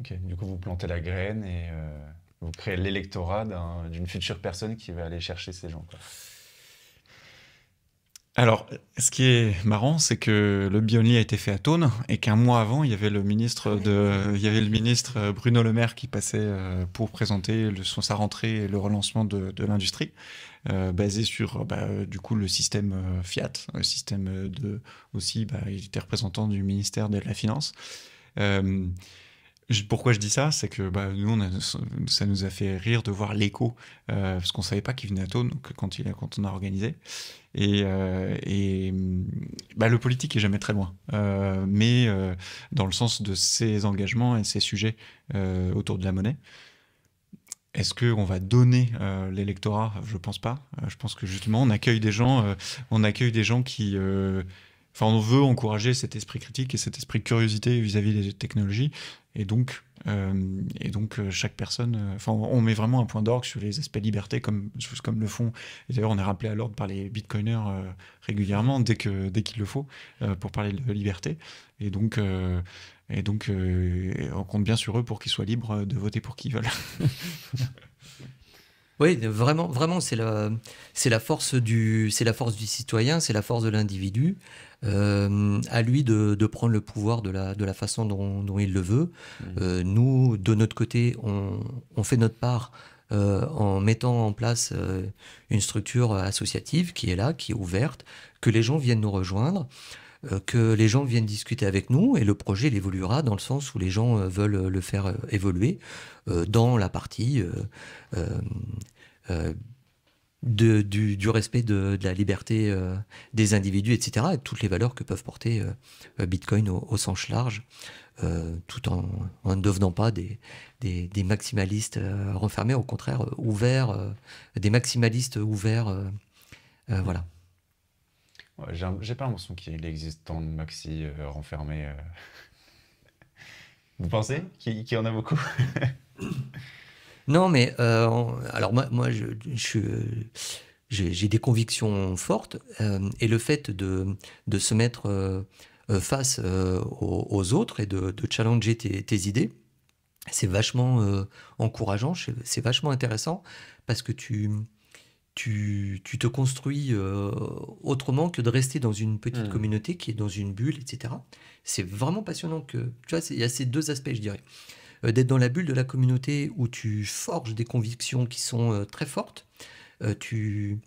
Ok, du coup, vous plantez la graine et euh, vous créez l'électorat d'une future personne qui va aller chercher ces gens. Alors, ce qui est marrant, c'est que le Biony a été fait à Tône et qu'un mois avant, il y avait le ministre ah de, il y avait le ministre euh, Bruno Le Maire qui passait euh, pour présenter le, sa rentrée et le relancement de, de l'industrie. Euh, basé sur bah, du coup le système euh, Fiat, le système euh, de aussi, bah, il était représentant du ministère de la Finance. pourquoi je dis ça C'est que bah, nous, on ça nous a fait rire de voir l'écho, parce qu'on ne savait pas qu'il venait à Tône quand, quand on a organisé. Et, et bah, le politique est jamais très loin, mais dans le sens de ses engagements et ses sujets autour de la monnaie. Est-ce qu'on va donner euh, l'électorat Je ne pense pas. Euh, je pense que justement, on accueille des gens, euh, on accueille des gens qui. Enfin, on veut encourager cet esprit critique et cet esprit de curiosité vis-à-vis des technologies. Et donc, et donc chaque personne. Enfin, on met vraiment un point d'orgue sur les aspects liberté, comme, comme le font. d'ailleurs, on est rappelé à l'ordre par les bitcoiners régulièrement, dès que, dès qu'il le faut, pour parler de liberté. Et donc. Et donc, euh, on compte bien sur eux pour qu'ils soient libres de voter pour qui ils veulent. [LAUGHS] oui, vraiment, vraiment, c'est la, c'est la force du, c'est la force du citoyen, c'est la force de l'individu. Euh, à lui de, prendre le pouvoir de la, de la façon dont, il le veut. Mmh. Euh, nous, de notre côté, on, fait notre part en mettant en place une structure associative qui est là, qui est ouverte, que les gens viennent nous rejoindre. Euh, que les gens viennent discuter avec nous et le projet évoluera dans le sens où les gens euh, veulent euh, le faire évoluer dans la partie du, respect de, la liberté des individus, etc., et toutes les valeurs que peuvent porter Bitcoin au, sens large, tout en, ne devenant pas des, maximalistes renfermés, au contraire, ouverts, des maximalistes ouverts. voilà. J'ai pas l'impression qu'il existe tant de maxi euh, renfermés. Euh. [LAUGHS] Vous pensez qu'il y en a beaucoup [LAUGHS] Non, mais euh, alors moi, moi je, je j'ai des convictions fortes et le fait de, de se mettre face aux, autres et de, challenger tes, idées, c'est vachement encourageant, c'est vachement intéressant parce que tu, tu, te construis euh, autrement que de rester dans une petite hmm. communauté qui est dans une bulle, etc. C'est vraiment passionnant que, tu vois, il y a ces deux aspects, je dirais. Euh, d'être dans la bulle de la communauté où tu forges des convictions qui sont euh, très fortes, tu,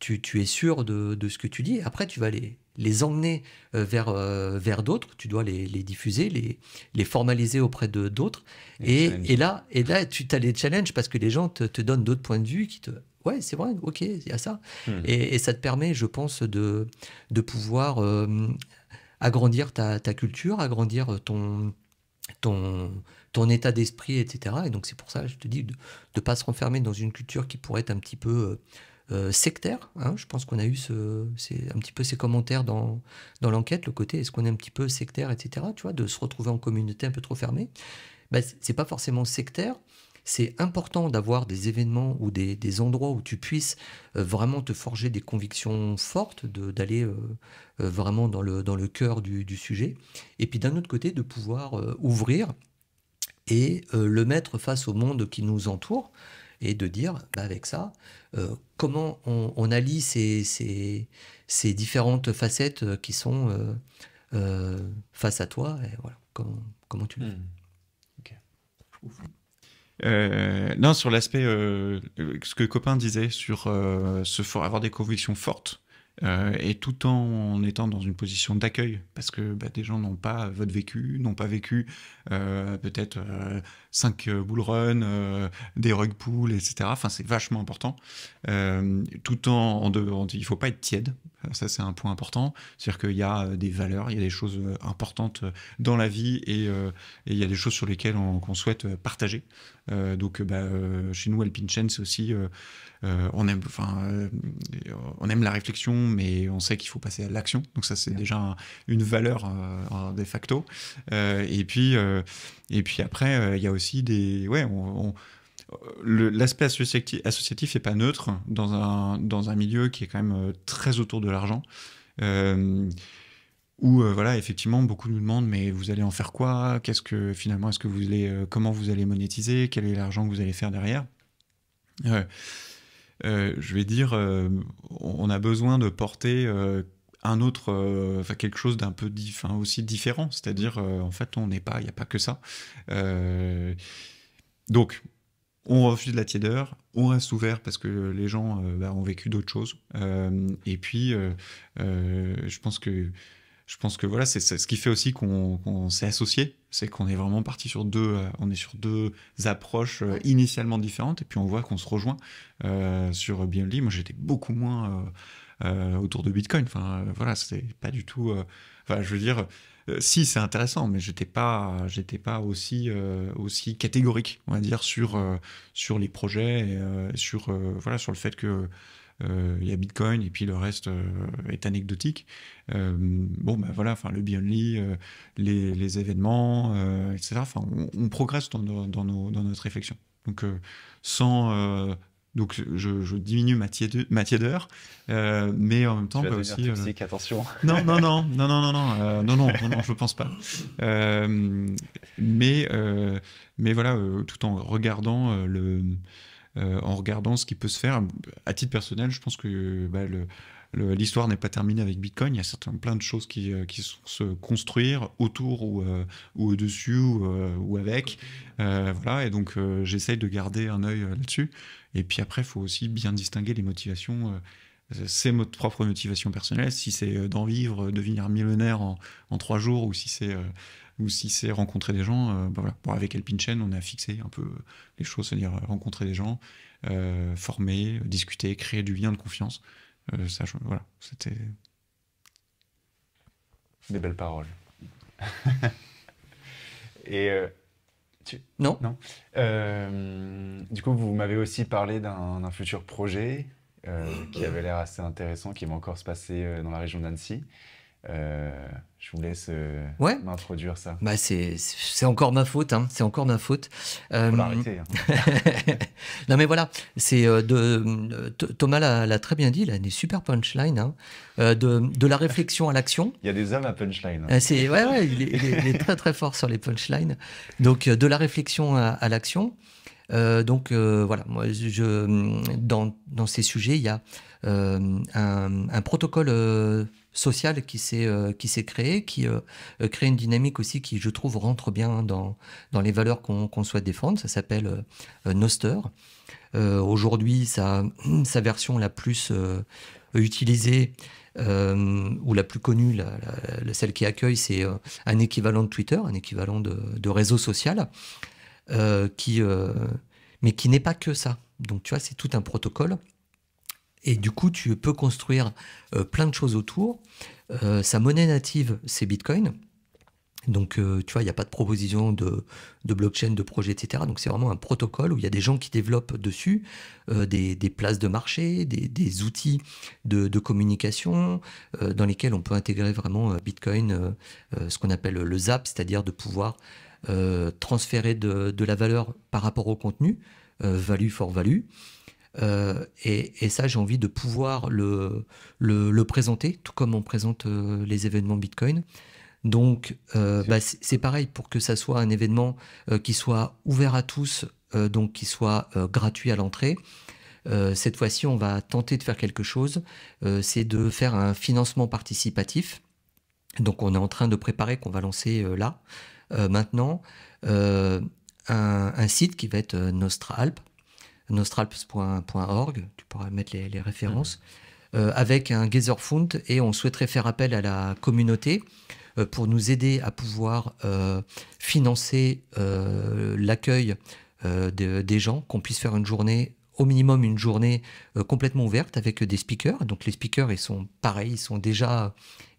tu, es sûr de, ce que tu dis, après tu vas les, les emmener vers, d'autres, tu dois les, diffuser, les, formaliser auprès de d'autres, et, là, et là tu as les challenges parce que les gens te donnent d'autres points de vue qui te ouais, c'est vrai, ok, il y a ça. Hmm. Et, ça te permet, je pense, de, pouvoir euh, agrandir ta, culture, agrandir ton, ton, état d'esprit, etc. Et donc c'est pour ça, je te dis, de ne pas se renfermer dans une culture qui pourrait être un petit peu... Euh, euh, sectaire. Hein. je pense qu'on a eu ce, un petit peu ces commentaires dans, l'enquête, le côté est-ce qu'on est un petit peu sectaire, etc. Tu vois, de se retrouver en communauté un peu trop fermée. Ben, c'est pas forcément sectaire, c'est important d'avoir des événements ou des, endroits où tu puisses euh, vraiment te forger des convictions fortes, d'aller euh, euh, vraiment dans le, dans le cœur du, sujet, et puis d'un autre côté de pouvoir ouvrir et le mettre face au monde qui nous entoure et de dire bah, avec ça comment on, allie ces, ces, différentes facettes qui sont face à toi et voilà comment, comment tu le fais. Hmm. Euh, non, sur l'aspect, euh, ce que Copain disait, sur euh, se avoir des convictions fortes, euh, et tout en étant dans une position d'accueil, parce que bah, des gens n'ont pas votre vécu, n'ont pas vécu euh, peut-être 5 euh, bullruns, des rug etc. Enfin, c'est vachement important. tout en, en, ne il faut pas être tiède. ça, c'est un point important. C'est-à-dire qu'il y a des valeurs, il y a des choses importantes dans la vie et, il y a des choses sur lesquelles on, souhaite partager. donc, bah, chez nous, Alpine Chain, c'est aussi euh, euh, on, aime, la réflexion, mais on sait qu'il faut passer à l'action. Donc ça, c'est déjà une valeur euh, de facto. et, puis, après, il y a aussi des... Ouais, on, l'aspect associatif, n'est pas neutre dans un, milieu qui est quand même très autour de l'argent. où voilà effectivement beaucoup nous demandent mais vous allez en faire quoi qu'est-ce que finalement est-ce que vous allez comment vous allez monétiser quel est l'argent que vous allez faire derrière euh, je vais dire, euh, on a besoin de porter euh, un autre, enfin quelque chose d'un peu aussi différent. C'est-à-dire, en fait, on n'est pas, il n'y a pas que ça. donc, on refuse la tiédeur, on reste ouvert parce que les gens bah, ont vécu d'autres choses. et puis, je pense que je pense que voilà, c'est ce qui fait aussi qu'on s'est associé, c'est qu'on est vraiment parti sur deux, euh, on est sur deux approches euh, initialement différentes, et puis on voit qu'on se rejoint euh, sur dit, Moi, j'étais beaucoup moins euh, autour de Bitcoin. Enfin, voilà, c'était pas du tout. Enfin, je veux dire, si c'est intéressant, mais j'étais pas, j'étais pas aussi aussi catégorique, on va dire, sur sur les projets, et, sur voilà, sur le fait que euh, il y a Bitcoin et puis le reste euh, est anecdotique. Euh, bon, ben voilà, enfin le bien les, les, événements, etc. Enfin, on, progresse dans, nos, dans notre réflexion. Donc sans donc je, je, diminue ma, ma tiédeur, euh, mais en même temps tu vas ben aussi. attention. Non non non [LAUGHS] non non non non non, non, non, non je pense pas. mais mais voilà tout en regardant le euh, en regardant ce qui peut se faire. À titre personnel, je pense que bah, l'histoire n'est pas terminée avec Bitcoin. Il y a certainement plein de choses euh, qui, sont se construire autour ou, euh, au-dessus ou, avec. voilà, et donc j'essaye de garder un œil là-dessus. Et puis après, il faut aussi bien distinguer les motivations c'est propres propre motivation personnelle, si c'est d'en vivre, devenir millionnaire en, trois jours, ou si c'est ou si c'est rencontrer des gens, euh, bah avec Elpin on a fixé un peu euh, les choses, c'est-à-dire euh, rencontrer des gens, former, discuter, créer du lien de confiance. voilà, c'était. Des belles paroles. [LAUGHS] Et. Non. non. du coup, vous m'avez aussi parlé d'un futur projet qui avait l'air assez intéressant, qui va encore se passer dans la région d'Annecy. Euh, je vous laisse euh, m'introduire ça. Bah c'est encore ma faute, c'est encore ma faute. Hein. Euh, Faut l'arrêter. Hein. [LAUGHS] non mais voilà, c'est de Thomas l'a très bien dit, il a des super punchlines, hein. de, la réflexion à l'action. Il y a des hommes à punchline. C'est ouais, il, est, très très fort sur les punchlines. Donc de la réflexion à, l'action. donc voilà, moi, je, dans, dans, ces sujets, il y a un, un, protocole social qui s'est euh, qui s'est créé qui euh, euh, crée une dynamique aussi qui, je trouve, rentre bien dans, les valeurs qu'on souhaite défendre. Ça s'appelle Noster. Aujourd'hui, sa, [CLEARS THROAT] sa version la plus utilisée ou la plus connue, la, celle qui accueille, c'est un équivalent de Twitter, un équivalent de, de réseau social, qui, mais qui n'est pas que ça. Donc, tu vois, c'est tout un protocole et du coup, tu peux construire euh, plein de choses autour. Euh, sa monnaie native, c'est Bitcoin. Donc, euh, tu vois, il n'y a pas de proposition de, blockchain, de projet, etc. Donc, c'est vraiment un protocole où il y a des gens qui développent dessus des, places de marché, des, outils de, communication dans lesquels on peut intégrer vraiment Bitcoin, ce qu'on appelle le ZAP, c'est-à-dire de pouvoir transférer de, la valeur par rapport au contenu, value for value. Euh, et, ça, j'ai envie de pouvoir le, présenter, tout comme on présente euh, les événements Bitcoin. Donc, euh, bah, c'est pareil pour que ça soit un événement qui soit ouvert à tous, donc qui soit gratuit à l'entrée. cette fois-ci, on va tenter de faire quelque chose, c'est de faire un financement participatif. Donc, on est en train de préparer qu'on va lancer là, maintenant, un, site qui va être Nostra nostralps.org, tu pourras mettre les, références, mhm. euh, avec un gezerfund, et on souhaiterait faire appel à la communauté euh, pour nous aider à pouvoir euh, financer l'accueil des gens, qu'on puisse faire une journée au minimum une journée euh, complètement ouverte avec des speakers. Donc les speakers, ils sont pareils, ils sont déjà,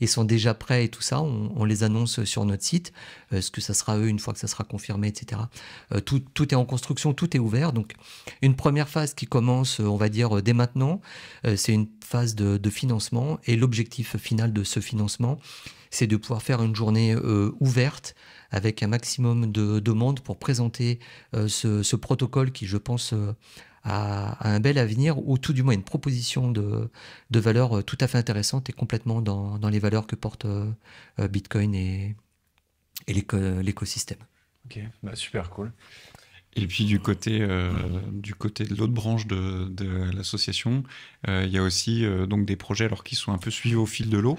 sont déjà prêts et tout ça. On, les annonce sur notre site, euh, ce que ça sera eux une fois que ça sera confirmé, etc. Euh, tout, est en construction, tout est ouvert. Donc une première phase qui commence, on va dire, dès maintenant, c'est une phase de, financement. Et l'objectif final de ce financement, c'est de pouvoir faire une journée ouverte avec un maximum de demandes pour présenter ce, ce, protocole qui, je pense, à, un bel avenir ou tout du moins une proposition de, de valeur euh, tout à fait intéressante et complètement dans, les valeurs que porte euh, euh, Bitcoin et, l'écosystème. Ok, bah, super cool. Et puis du côté, du côté de l'autre branche de, l'association, il y a aussi donc des projets alors qui sont un peu suivis au fil de l'eau.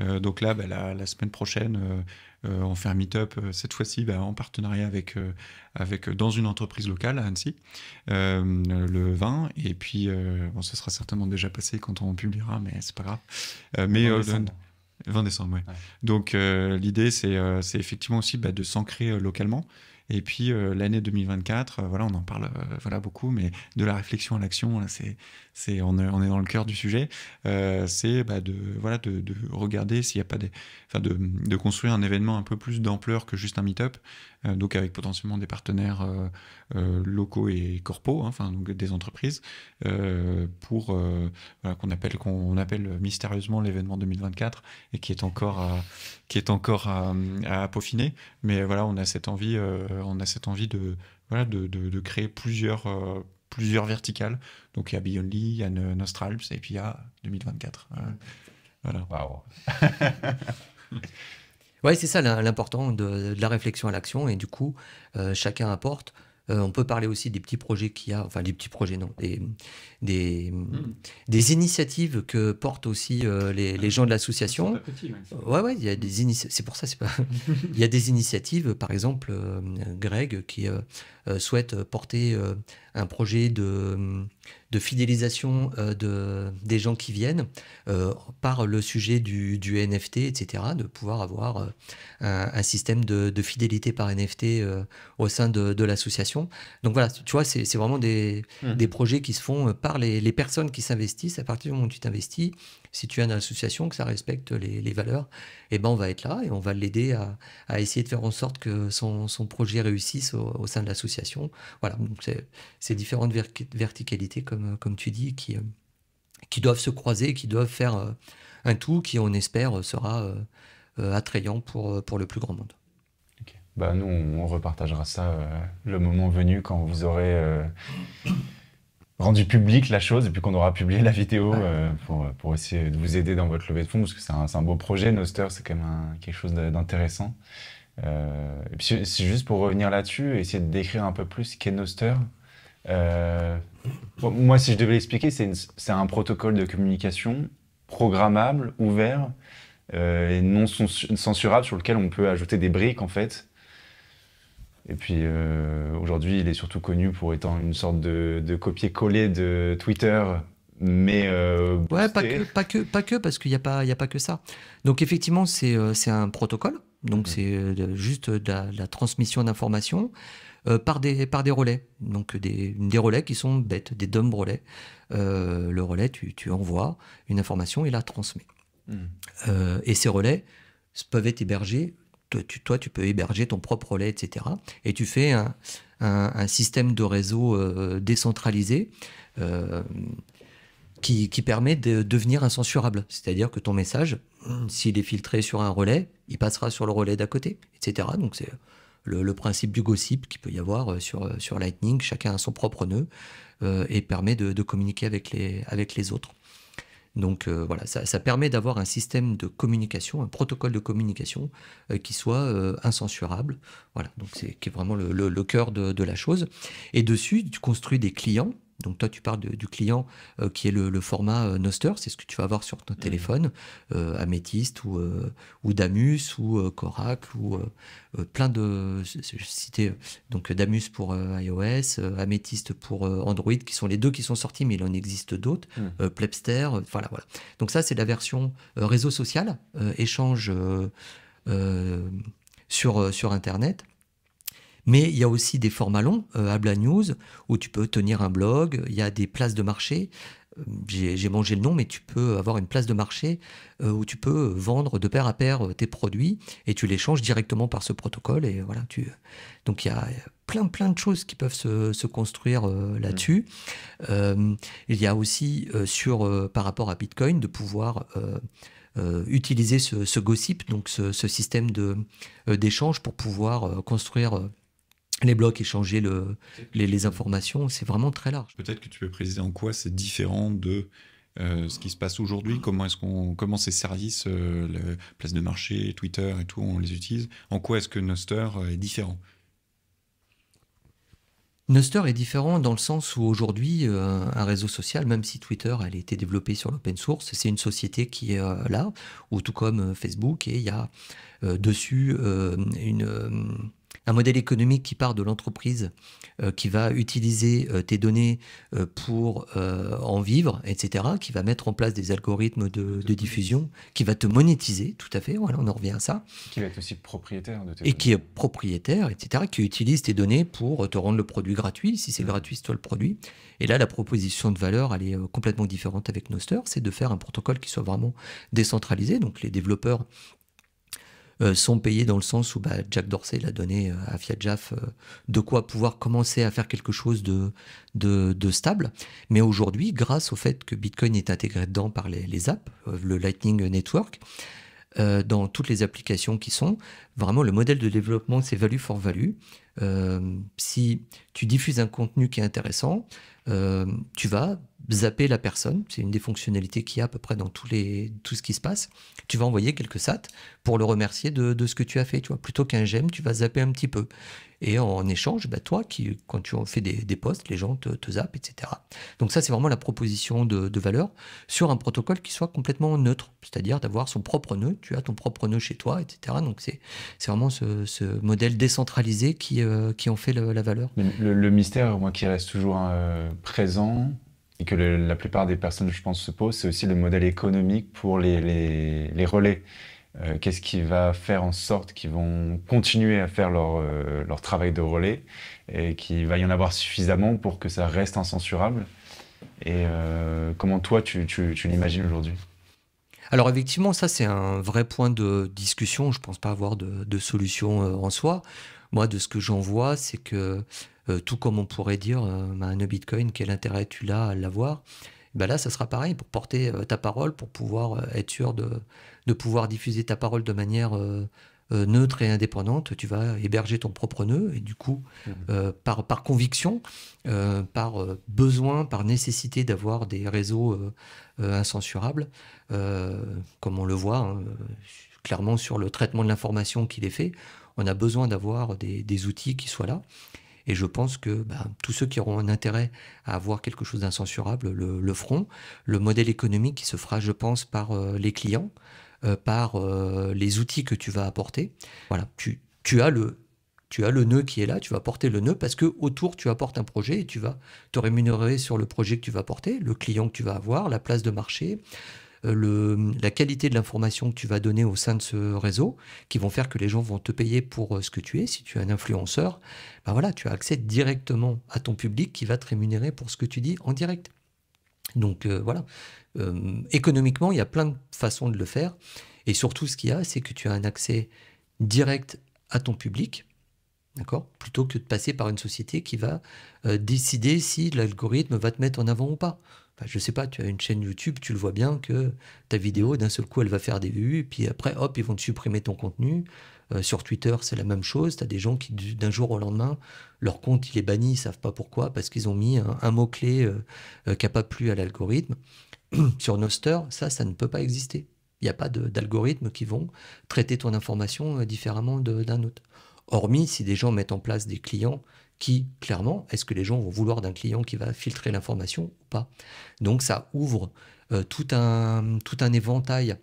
Euh, donc là, bah, la, semaine prochaine, euh, euh, on fait un meet-up, cette fois-ci bah, en partenariat avec, dans une entreprise locale à Annecy, le 20. Et puis, bon, ce sera certainement déjà passé quand on publiera, mais c'est pas grave. mais, 20 décembre, oui. Donc l'idée, c'est effectivement aussi bah, de s'ancrer localement. Et puis euh, l'année 2024, euh, voilà, on en parle euh, voilà beaucoup, mais de la réflexion à l'action, c'est, c'est, on, est dans le cœur du sujet. c'est bah, de voilà de, regarder s'il n'y a pas des, enfin de, de, construire un événement un peu plus d'ampleur que juste un meet-up euh, donc avec potentiellement des partenaires euh, euh, locaux et corpaux, hein, enfin donc des entreprises, pour qu'on appelle qu'on appelle mystérieusement l'événement 2024 et qui est encore à, qui est encore à, peaufiner. Mais voilà, on a cette envie, on a cette envie de voilà de, créer plusieurs plusieurs verticales. Donc il y a Beyondly, il y a Nostralps et puis il y a 2024. Voilà. Wow. [LAUGHS] Oui, c'est ça l'important de, la réflexion à l'action. Et du coup, euh, chacun apporte. Euh, on peut parler aussi des petits projets qu'il y a, enfin des petits projets non, des, hmm. des initiatives que portent aussi euh, les, gens de l'association. Ouais, ouais, il y a des C'est pour ça, c'est pas. [LAUGHS] il y a des initiatives, par exemple, euh, Greg qui euh, souhaite porter un projet de, de fidélisation de, des gens qui viennent par le sujet du, NFT, etc. De pouvoir avoir un, système de, de, fidélité par NFT au sein de, de l'association. Donc voilà, tu vois, c'est vraiment des, hmm. des projets qui se font par les, personnes qui s'investissent. À partir du moment où tu t'investis, si tu as une association, que ça respecte les, valeurs, eh ben on va être là et on va l'aider à, à, essayer de faire en sorte que son, son projet réussisse au, sein de l'association. Voilà, donc c'est différentes verticalités, comme, comme tu dis, qui, euh, qui doivent se croiser, qui doivent faire euh, un tout qui, on espère, sera euh, attrayant pour, pour le plus grand monde. Bah nous, on repartagera ça le moment venu quand vous aurez rendu public la chose et puis qu'on aura publié la vidéo euh, euh, pour, essayer de vous aider dans votre levée de fonds parce que c'est un, un, beau projet. Noster, c'est quand même quelque chose d'intéressant. Euh, et puis c'est juste pour revenir là-dessus, essayer de décrire un peu plus ce qu'est Noster. moi, si je devais l'expliquer, c'est un protocole de communication programmable, ouvert et non censurable sur lequel on peut ajouter des briques en fait et puis euh, aujourd'hui, il est surtout connu pour étant une sorte de, copier-coller de Twitter. Mais euh, ouais, pas que, pas que, pas que, parce qu'il n'y a pas, il a pas que ça. Donc effectivement, c'est euh, un protocole. Donc mm. c'est juste la, transmission d'informations par des par des relais. Donc des, relais qui sont bêtes, des dumb relais. le relais, tu, tu, envoies une information et la transmets. Mm. et ces relais peuvent être hébergés toi tu, peux héberger ton propre relais, etc. Et tu fais un, système de réseau euh, décentralisé euh, qui, permet de devenir incensurable. C'est-à-dire que ton message, s'il est filtré sur un relais, il passera sur le relais d'à côté, etc. Donc c'est le, principe du gossip qui peut y avoir euh, sur, sur Lightning. Chacun a son propre nœud et permet de, de communiquer avec les, avec les autres. Donc euh, voilà, ça, permet d'avoir un système de communication, un protocole de communication euh, qui soit euh, incensurable. Voilà, donc c'est vraiment le, cœur de, la chose. Et dessus, tu construis des clients donc toi, tu parles du client euh, qui est le, format euh, Noster, c'est ce que tu vas avoir sur ton mmh. téléphone, euh, Amethyst ou, Damus ou Korak ou plein de... Je donc Damus pour iOS, Amethyst pour Android, qui sont les deux qui sont sortis, mais il en existe d'autres, mmh. Plebster, voilà, voilà. Donc ça, c'est la version réseau social, échange sur Internet. Mais il y a aussi des formats longs, à euh, Abla News, où tu peux tenir un blog, il y a des places de marché. Euh, j'ai mangé le nom, mais tu peux avoir une place de marché euh, où tu peux vendre de pair à pair tes produits et tu les changes directement par ce protocole. Et voilà, tu... Donc il y a plein plein de choses qui peuvent se, se construire là-dessus. Mmh. il y a aussi sur par rapport à Bitcoin de pouvoir utiliser ce, gossip, donc ce, système d'échange pour pouvoir construire les blocs, échanger les, informations, c'est vraiment très large. Peut-être que tu peux préciser en quoi c'est différent de euh, ce qui se passe aujourd'hui, comment est-ce qu'on, comment ces services, euh, la place de marché, Twitter et tout, on les utilise. En quoi est-ce que Noster est différent Nuster est différent dans le sens où aujourd'hui, euh, un réseau social, même si Twitter elle a été développée sur l'open source, c'est une société qui est là, ou tout comme Facebook, et il y a dessus une un modèle économique qui part de l'entreprise euh, qui va utiliser euh, tes données euh, pour en vivre, etc., qui va mettre en place des algorithmes de, diffusion, qui va te monétiser, tout à fait, voilà, on en revient à ça. Qui va être aussi propriétaire de tes Et qui est propriétaire, etc., qui utilise tes données pour te rendre le produit gratuit, si c'est mmh. gratuit, c'est toi le produit. Et là, la proposition de valeur, elle est complètement différente avec Noster, c'est de faire un protocole qui soit vraiment décentralisé, donc les développeurs euh, sont payés dans le sens où bah, Jack Dorsey l'a donné euh, à Fiat Jaff euh, de quoi pouvoir commencer à faire quelque chose de, stable. Mais aujourd'hui, grâce au fait que Bitcoin est intégré dedans par les, apps, le Lightning Network, dans toutes les applications qui sont. Vraiment, le modèle de développement, c'est value for value. si tu diffuses un contenu qui est intéressant, tu vas zapper la personne, c'est une des fonctionnalités qu'il y a à peu près dans tous les, tout ce qui se passe, tu vas envoyer quelques sats pour le remercier de, de ce que tu as fait. Tu vois. Plutôt qu'un j'aime, tu vas zapper un petit peu. Et en échange, bah, toi, qui, quand tu fais des, des posts, les gens te, te zappent, etc. Donc ça, c'est vraiment la proposition de, de, valeur sur un protocole qui soit complètement neutre, c'est-à-dire d'avoir son propre nœud, tu as ton propre nœud chez toi, etc. Donc c'est vraiment ce, modèle décentralisé qui, euh, qui en fait la valeur. Le, le, mystère, moi, qui reste toujours hein, euh, présent, et que la plupart des personnes, je pense, se posent, c'est aussi le modèle économique pour les, les, relais. Euh, qu'est-ce qui va faire en sorte qu'ils vont continuer à faire leur, euh, leur travail de relais et qu'il va y en avoir suffisamment pour que ça reste incensurable Et euh, comment toi, tu, tu, tu l'imagines aujourd'hui alors effectivement, ça c'est un vrai point de discussion. Je ne pense pas avoir de, de solution en soi. Moi, de ce que j'en vois, c'est que euh, tout comme on pourrait dire, euh, bah, un nœud Bitcoin, quel intérêt tu l'as à l'avoir bah, Là, ça sera pareil pour porter euh, ta parole, pour pouvoir être sûr de, pouvoir diffuser ta parole de manière neutre et indépendante. Tu vas héberger ton propre nœud et du coup, mmh. par, conviction, par besoin, par nécessité d'avoir des réseaux incensurables, comme on le voit hein, clairement sur le traitement de l'information qu'il est fait, on a besoin d'avoir des, des outils qui soient là. Et je pense que bah, tous ceux qui auront un intérêt à avoir quelque chose d'incensurable le, feront. Le modèle économique qui se fera, je pense, par euh, les clients, euh, par euh, les outils que tu vas apporter. Voilà, tu, as le, tu as le nœud qui est là, tu vas porter le nœud parce que autour tu apportes un projet et tu vas te rémunérer sur le projet que tu vas porter, le client que tu vas avoir, la place de marché, euh, la qualité de l'information que tu vas donner au sein de ce réseau, qui vont faire que les gens vont te payer pour euh, ce que tu es. Si tu es un influenceur, ben voilà, tu as accès directement à ton public qui va te rémunérer pour ce que tu dis en direct. Donc euh, voilà, économiquement, il y a plein de façons de le faire. Et surtout, ce qu'il y a, c'est que tu as un accès direct à ton public, d'accord Plutôt que de passer par une société qui va décider si l'algorithme va te mettre en avant ou pas. Je je sais pas, tu as une chaîne YouTube, tu le vois bien que ta vidéo, d'un seul coup, elle va faire des vues, et puis après, hop, ils vont te supprimer ton contenu. Euh, sur Twitter, c'est la même chose. Tu as des gens qui, d'un jour au lendemain, leur compte, il est banni, ils savent pas pourquoi, parce qu'ils ont mis un, mot-clé euh, euh, qui n'a pas plu à l'algorithme. [CLEARS THROAT] sur Noster, ça, ça ne peut pas exister. Il n'y a pas d'algorithme qui vont traiter ton information différemment d'un autre. Hormis si des gens mettent en place des clients qui, clairement, est-ce que les gens vont vouloir d'un client qui va filtrer l'information ou pas Donc ça ouvre euh, tout, un, éventail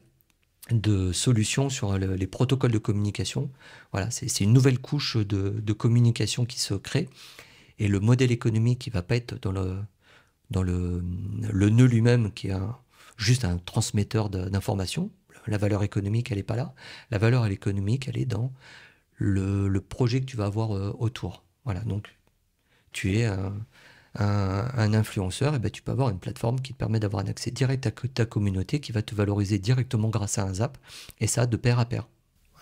de solutions sur les protocoles de communication. Voilà, c'est une nouvelle couche de, communication qui se crée. Et le modèle économique, il ne va pas être dans le, nœud lui-même, qui est juste un transmetteur d'informations. La valeur économique, elle n'est pas là. La valeur économique, elle est dans le, projet que tu vas avoir euh, autour. Voilà, donc tu es un, influenceur, et ben tu peux avoir une plateforme qui te permet d'avoir un accès direct à ta communauté qui va te valoriser directement grâce à un zap, et ça de pair à pair.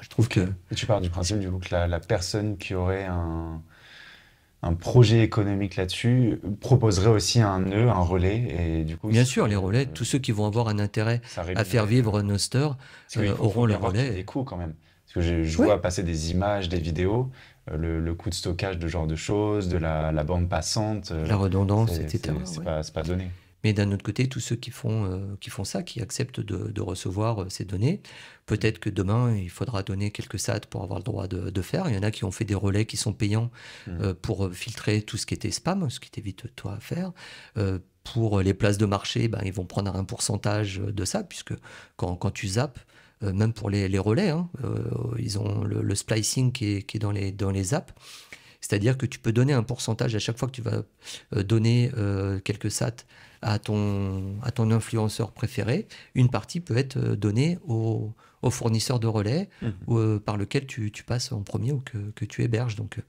Je trouve que. tu pars du principe du coup que la, personne qui aurait un, projet économique là-dessus proposerait aussi un nœud, un relais. Et du coup, bien sûr, les relais, tous ceux qui vont avoir un intérêt à faire vivre Noster stores euh, auront les relais. Des coûts quand même. Parce que je, vois passer des images, des vidéos, euh, le, coût de stockage de genre de choses, de la, bande passante. Euh, la redondance, etc. C'est pas, donné. Mais d'un autre côté, tous ceux qui font, euh, qui font ça, qui acceptent de, recevoir ces données, peut-être que demain, il faudra donner quelques SAT pour avoir le droit de, faire. Il y en a qui ont fait des relais qui sont payants mm. pour filtrer tout ce qui était spam, ce qui t'évite toi à faire pour les places de marché, ben, ils vont prendre un pourcentage de ça, puisque quand, quand tu zappes, euh, même pour les, relais. Hein, euh, ils ont le, splicing qui est, dans, les, dans les apps. C'est-à-dire que tu peux donner un pourcentage à chaque fois que tu vas euh, donner quelques SAT à ton, à ton influenceur préféré. Une partie peut être donnée au, au fournisseur de relais mhm. ou, par lequel tu, passes en premier ou que, que tu héberges. Donc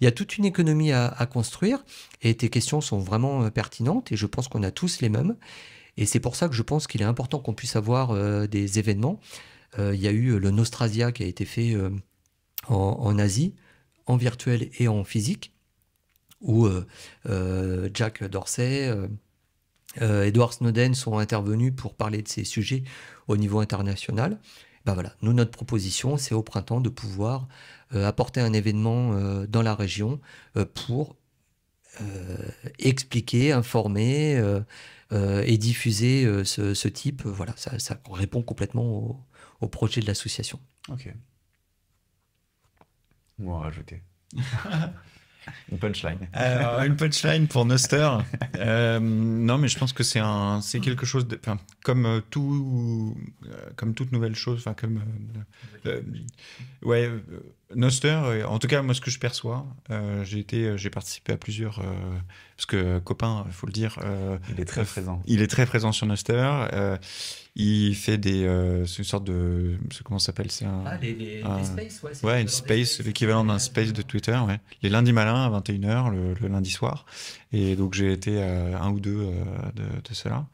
il y a toute une économie à, à construire et tes questions sont vraiment pertinentes et je pense qu'on a tous les mêmes. Et c'est pour ça que je pense qu'il est important qu'on puisse avoir des événements euh, il y a eu le Nostrasia qui a été fait euh, en, Asie, en virtuel et en physique, où euh, Jack Dorsey... Edward Snowden sont intervenus pour parler de ces sujets au niveau international. Ben voilà, nous, notre proposition, c'est au printemps de pouvoir apporter un événement dans la région pour expliquer, informer et diffuser ce, type. Voilà, ça, répond complètement aux au projet de l'association. Ok. Ou en rajouter. [LAUGHS] une punchline. Euh, une punchline pour Noster. Euh, non, mais je pense que c'est un, c'est quelque chose, de, comme euh, tout, comme toute nouvelle chose, enfin comme, ouais, Noster, euh, en tout cas, moi, ce que je perçois, euh, j'ai été, euh, j'ai participé à plusieurs, parce que copain, faut le dire, il est très présent. Il est très présent sur Noster. il fait des, c'est une sorte de, comment s'appelle c'est un, ah, les, space, ouais, ouais une space, l'équivalent d'un space de Twitter, ouais. Les lundis malins à 21 h le, lundi soir, et donc j'ai été à un ou deux de, de cela.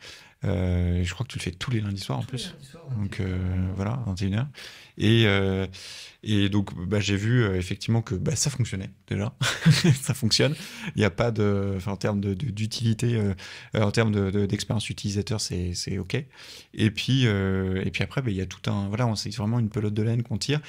Euh, je crois que tu le fais tous les lundis soirs en plus. donc euh, voilà, 21h. Et, euh, et donc bah, j'ai vu effectivement que bah, ça fonctionnait déjà. [LAUGHS] ça fonctionne. Il n'y a pas de. en termes d'utilité, en termes d'expérience utilisateur, c'est OK. Et puis, et puis après, bah, il y a tout un. Voilà, c'est vraiment une pelote de laine qu'on tire.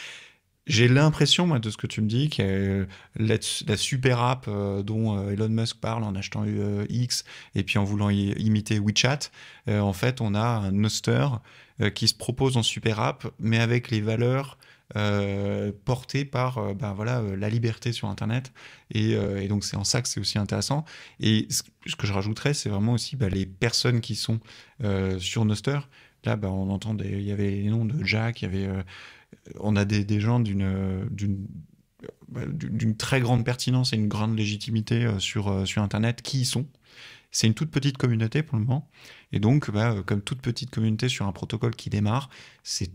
J'ai l'impression, moi, de ce que tu me dis, que la, la, super app euh, dont euh, Elon Musk parle en achetant euh, X et puis en voulant imiter WeChat, en fait, on a un Nostr qui se propose en super app, mais avec les valeurs portées par ben voilà, la liberté sur Internet. Et, donc c'est en ça que c'est aussi intéressant. Et ce, que je rajouterais, c'est vraiment aussi ben, les personnes qui sont sur Noster. Là, ben, on entend, il y avait les noms de Jack, il y avait on a des, gens bah, d'une très grande pertinence et une grande légitimité euh, euh, sur, Internet qui y sont. C'est une toute petite communauté pour le moment. Et donc, bah, euh, comme toute petite communauté sur un protocole qui démarre, c'est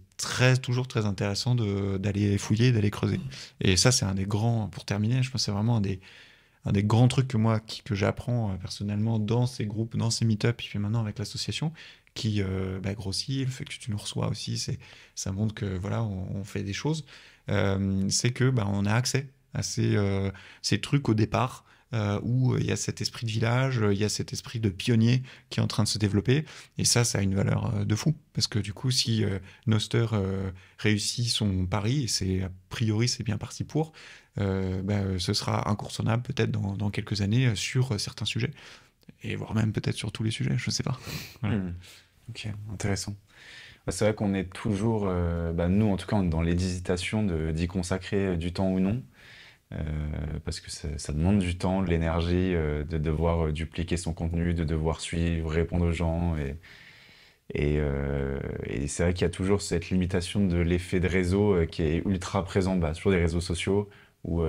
toujours très intéressant d'aller fouiller, d'aller creuser. Et ça, c'est un des grands, pour terminer, je pense c'est vraiment un des, grands trucs que moi, que j'apprends personnellement dans ces groupes, dans ces meet-ups, et puis maintenant avec l'association, qui euh, bah, grossit, le fait que tu nous reçois aussi, c'est, ça montre que voilà, on, fait des choses. Euh, c'est que ben on a accès à ces, euh, ces trucs au départ. où il y a cet esprit de village, il y a cet esprit de pionnier qui est en train de se développer. Et ça, ça a une valeur de fou. Parce que du coup, si Noster réussit son pari, et c'est a priori c'est bien parti pour, bah, ce sera incoursonnable peut-être dans, dans quelques années sur certains sujets et voire même peut-être sur tous les sujets, je ne sais pas. Voilà. Hmm. Ok, intéressant. Bah, c'est vrai qu'on est toujours, euh, bah, nous en tout cas, dans l'hésitation d'y consacrer euh, du temps ou non, euh, parce que ça, demande du temps, de l'énergie, de devoir dupliquer son contenu, de devoir suivre, répondre aux gens. Et, c'est vrai qu'il y a toujours cette limitation de l'effet de réseau qui est ultra présent bah, sur les réseaux sociaux, où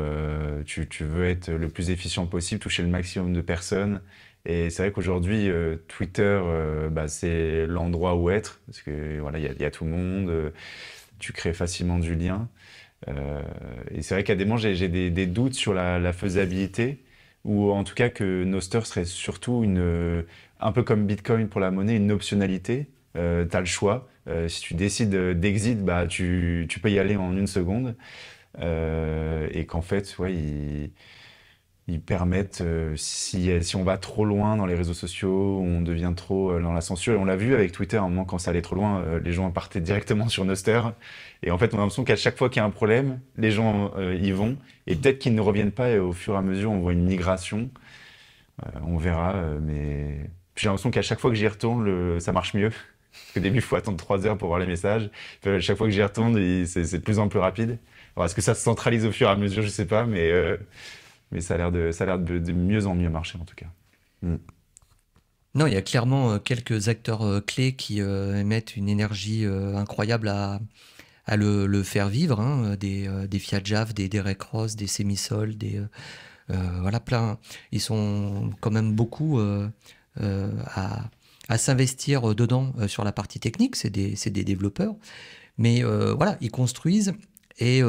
tu veux être le plus efficient possible, toucher le maximum de personnes et c'est vrai qu'aujourd'hui, euh, Twitter, euh, bah, c'est l'endroit où être, parce que voilà, il y, a tout le monde, euh, tu crées facilement du lien. et c'est vrai qu'à des moments, j'ai des, doutes sur la, faisabilité, ou en tout cas que Noster serait surtout une, un peu comme Bitcoin pour la monnaie, une optionnalité. tu as le choix. si tu décides d'exit, bah, tu, peux y aller en une seconde. et qu'en fait, ouais, il ils permettent, euh, si, si on va trop loin dans les réseaux sociaux, on devient trop euh, dans la censure. Et on l'a vu avec Twitter, à un moment, quand ça allait trop loin, euh, les gens partaient directement sur Noster. Et en fait, on a l'impression qu'à chaque fois qu'il y a un problème, les gens y vont. Et peut-être qu'ils ne reviennent pas. Et au fur et à mesure, on voit une migration. on verra. mais j'ai l'impression qu'à chaque fois que j'y retourne, ça marche mieux. Parce Au début, il faut attendre trois heures pour voir les messages. à chaque fois que j'y retourne, c'est de plus en plus rapide. est-ce que ça se centralise au fur et à mesure Je ne sais pas. Mais mais ça a l'air de, ça de, mieux en mieux marcher en tout cas. Mm. Non, il y a clairement euh, quelques acteurs euh, clés qui euh, émettent une énergie incroyable à, à le, faire vivre, hein, des, des Fiat des Derek cross des Semisol, des voilà plein. Ils sont quand même beaucoup à, s'investir dedans sur la partie technique. C'est des, des développeurs, mais voilà, ils construisent et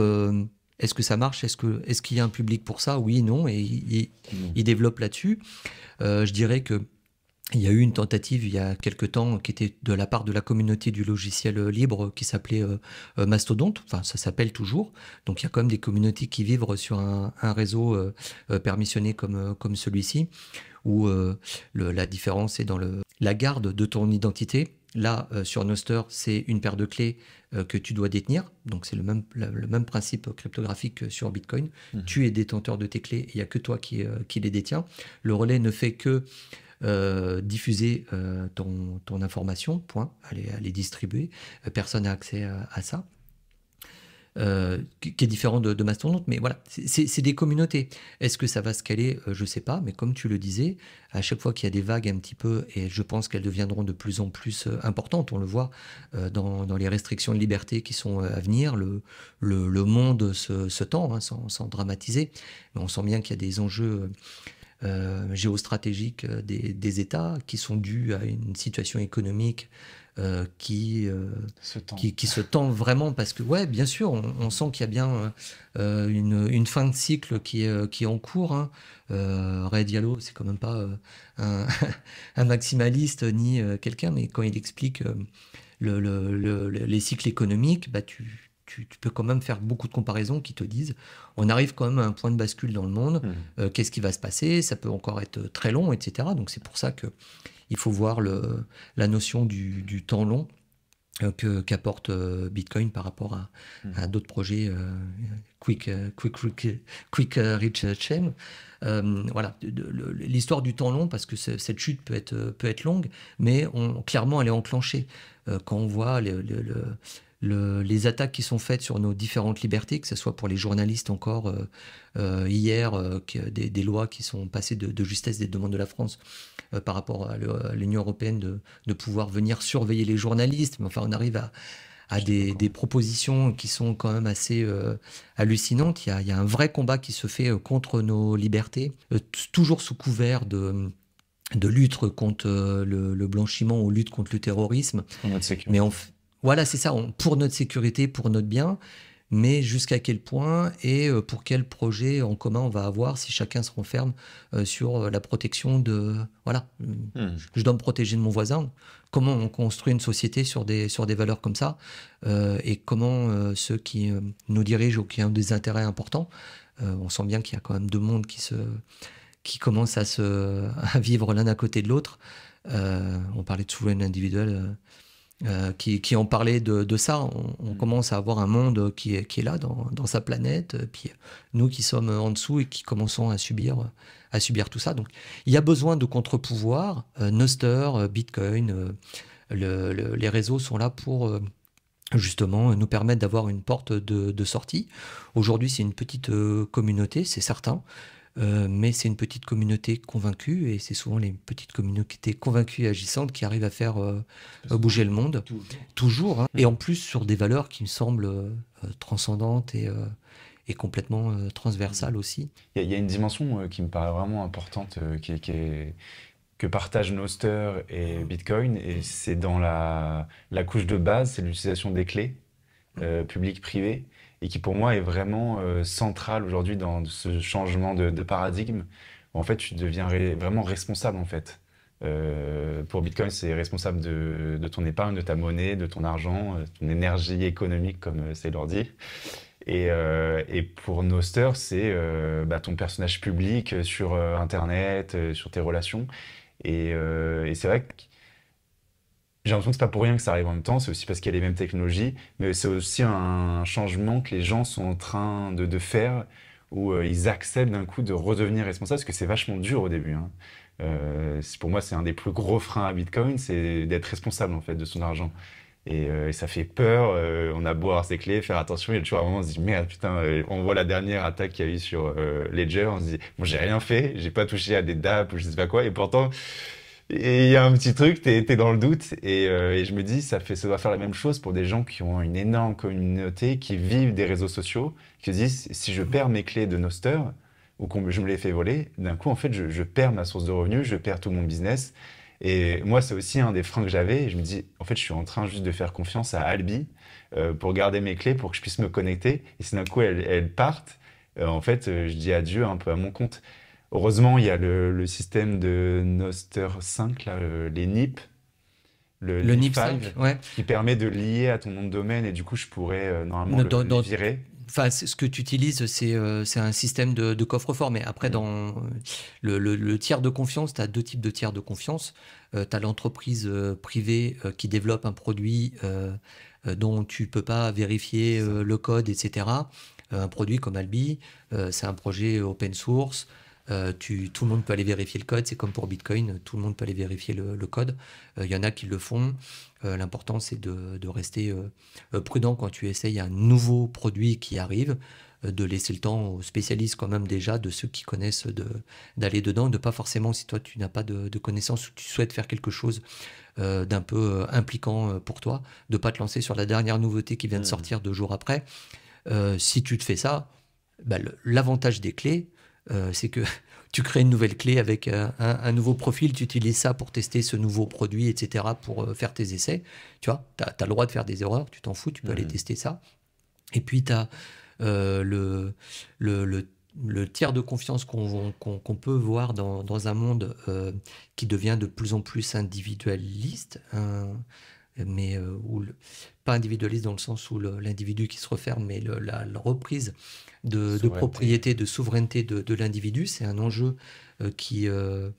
est-ce que ça marche Est-ce qu'il est y a un public pour ça Oui, non. Et il, développe là-dessus. Euh, je dirais que il y a eu une tentative il y a quelque temps qui était de la part de la communauté du logiciel euh, libre qui s'appelait euh, Mastodonte, enfin ça s'appelle toujours. Donc il y a quand même des communautés qui vivent sur un, réseau permissionné comme, comme celui-ci, où la différence est dans le, la garde de ton identité Là, euh, sur Noster, c'est une paire de clés euh, que tu dois détenir. Donc, c'est le même, principe cryptographique que sur Bitcoin. Mhm. Tu es détenteur de tes clés, il n'y a que toi qui, euh, les détiens. Le relais ne fait que diffuser ton, information, point, aller, distribuer. personne n'a accès à ça. Euh, qui, est différent de, de Mastodonte, mais voilà, c'est des communautés. Est-ce que ça va se caler euh, Je ne sais pas, mais comme tu le disais, à chaque fois qu'il y a des vagues un petit peu, et je pense qu'elles deviendront de plus en plus euh, importantes, on le voit dans, les restrictions de liberté qui sont à venir, le, le, monde se, tend, hein, sans, dramatiser, mais on sent bien qu'il y a des enjeux. géostratégiques des, des, États qui sont dus à une situation économique euh, qui, euh, se qui, se tend vraiment parce que, ouais, bien sûr, on, sent qu'il y a bien euh, une, une, fin de cycle qui est, qui est en cours. Hein. Ray Diallo, c'est quand même pas [LAUGHS] un, maximaliste ni quelqu'un, mais quand il explique les cycles économiques, bah, tu, tu, peux quand même faire beaucoup de comparaisons qui te disent on arrive quand même à un point de bascule dans le monde, mmh. qu'est-ce qui va se passer, ça peut encore être très long, etc. Donc c'est pour ça que il faut voir la notion du, temps long euh, qu'apporte euh, Bitcoin par rapport à, hmm. d'autres projets euh, quick, quick, quick, Rich Chain. l'histoire du temps long, parce que cette chute peut être, peut être longue, mais clairement, elle est enclenchée. quand on voit le les attaques qui sont faites sur nos différentes libertés, que ce soit pour les journalistes encore euh, euh, hier, euh, des, des, lois qui sont passées de, justesse des demandes de la France par rapport à l'Union européenne de, pouvoir venir surveiller les journalistes. enfin, on arrive à, à des, propositions qui sont quand même assez hallucinantes. Il y, a, un vrai combat qui se fait contre nos libertés, toujours sous couvert de de lutte contre le, blanchiment ou lutte contre le terrorisme. Mais en, voilà, c'est ça, pour notre sécurité, pour notre bien, mais jusqu'à quel point et euh, pour quel projet en commun on va avoir si chacun se renferme euh, sur euh, la protection de... Voilà, hmm. je dois me protéger de mon voisin. Comment on construit une société sur des, sur des valeurs comme ça Et comment ceux qui nous dirigent ou qui ont des intérêts importants, on sent bien qu'il y a quand même deux mondes qui, se, qui commencent à, se, [LAUGHS] à vivre l'un à côté de l'autre. on parlait de souveraineté individuelle euh, qui, ont parlé de, ça. On, mm. commence à avoir un monde qui est, qui est là dans, sa planète, puis nous qui sommes en dessous et qui commençons à subir, à subir tout ça. Donc il y a besoin de contre-pouvoirs. Euh, Noster, euh, Bitcoin, les réseaux sont là pour justement nous permettre d'avoir une porte de, de sortie. Aujourd'hui, c'est une petite communauté, c'est certain. Euh, mais c'est une petite communauté convaincue et c'est souvent les petites communautés convaincues et agissantes qui arrivent à faire euh, bouger le monde. Toujours. Hein. Et en plus sur des valeurs qui me semblent euh, transcendantes et, et complètement transversales aussi. Il y, a une dimension qui me paraît vraiment importante que partagent Noster et Bitcoin, et c'est dans la, la, couche de base, c'est l'utilisation des clés publiques-privées et qui pour moi est vraiment euh, central centrale aujourd'hui dans ce changement de, paradigme en fait tu deviens vraiment responsable en fait. Euh, pour Bitcoin, c'est responsable de, ton épargne, de ta monnaie, de ton argent, une euh, ton énergie économique, comme c'est leur dit. Et, et, pour Noster, c'est bah, ton personnage public sur Internet, sur tes relations. Et, et c'est vrai que j'ai l'impression que c'est pas pour rien que ça arrive en même temps, c'est aussi parce qu'il y a les mêmes technologies, mais c'est aussi un changement que les gens sont en train de, de faire, où euh, ils acceptent d'un coup de redevenir responsables, parce que c'est vachement dur au début. Hein. Euh, pour moi, c'est un des plus gros freins à Bitcoin, c'est d'être responsable en fait de son argent. Et, euh, ça fait peur, on a beau avoir ses clés, faire attention, il y a toujours un moment où on se dit merde putain, on voit la dernière attaque qu'il y a eu sur Ledger, on se dit bon j'ai rien fait, j'ai pas touché à des DApps ou je sais pas quoi, et pourtant et il y a un petit truc, tu es dans le doute. Euh, et, je me dis, ça, fait, ça doit faire la même chose pour des gens qui ont une énorme communauté, qui vivent des réseaux sociaux, qui se disent, si je perds mes clés de Noster, ou que je me les fais voler, d'un coup, en fait, je, perds ma source de revenus, je perds tout mon business. Et moi, c'est aussi un des freins que j'avais. Je me dis, en fait, je suis en train juste de faire confiance à Albi euh, pour garder mes clés, pour que je puisse me connecter. Et si d'un coup, elles, partent, euh, en fait, je dis adieu un peu à mon compte. Heureusement, il y a le, système de Noster 5, là, euh, les NIP, le, NIP 5, qui permet de lier à ton nom de domaine et du coup je pourrais euh, normalement le, virer. ce que tu utilises, c'est euh, un système de, coffre-fort, mais après, mm. dans le, tiers de confiance, tu as deux types de tiers de confiance. tu as l'entreprise privée qui développe un produit dont tu ne peux pas vérifier le code, etc. un produit comme Albi, c'est un projet open source, euh, tu, tout le monde peut aller vérifier le code. C'est comme pour Bitcoin, tout le monde peut aller vérifier le, code. Il euh, y en a qui le font. Euh, l'important, c'est de, de, rester prudent quand tu essayes un nouveau produit qui arrive, de laisser le temps aux spécialistes quand même déjà, de ceux qui connaissent, d'aller dedans, de pas forcément, si toi tu n'as pas de, connaissances ou tu souhaites faire quelque chose d'un peu impliquant pour toi, de pas te lancer sur la dernière nouveauté qui vient de mmh. sortir deux jours après. si tu te fais ça, bah, l'avantage des clés, euh, c'est que [LAUGHS] tu crées une nouvelle clé avec euh, un, nouveau profil, tu utilises ça pour tester ce nouveau produit, etc., pour euh, faire tes essais. Tu vois, tu as, le droit de faire des erreurs, tu t'en fous, tu peux aller mmh. tester ça. Et puis, tu as le, tiers de confiance qu'on peut voir dans, un monde qui devient de plus en plus individualiste. Hein, mais où pas individualiste dans le sens où l'individu qui se referme, mais la reprise de, propriété, de souveraineté de, l'individu. C'est un enjeu euh, qui, euh,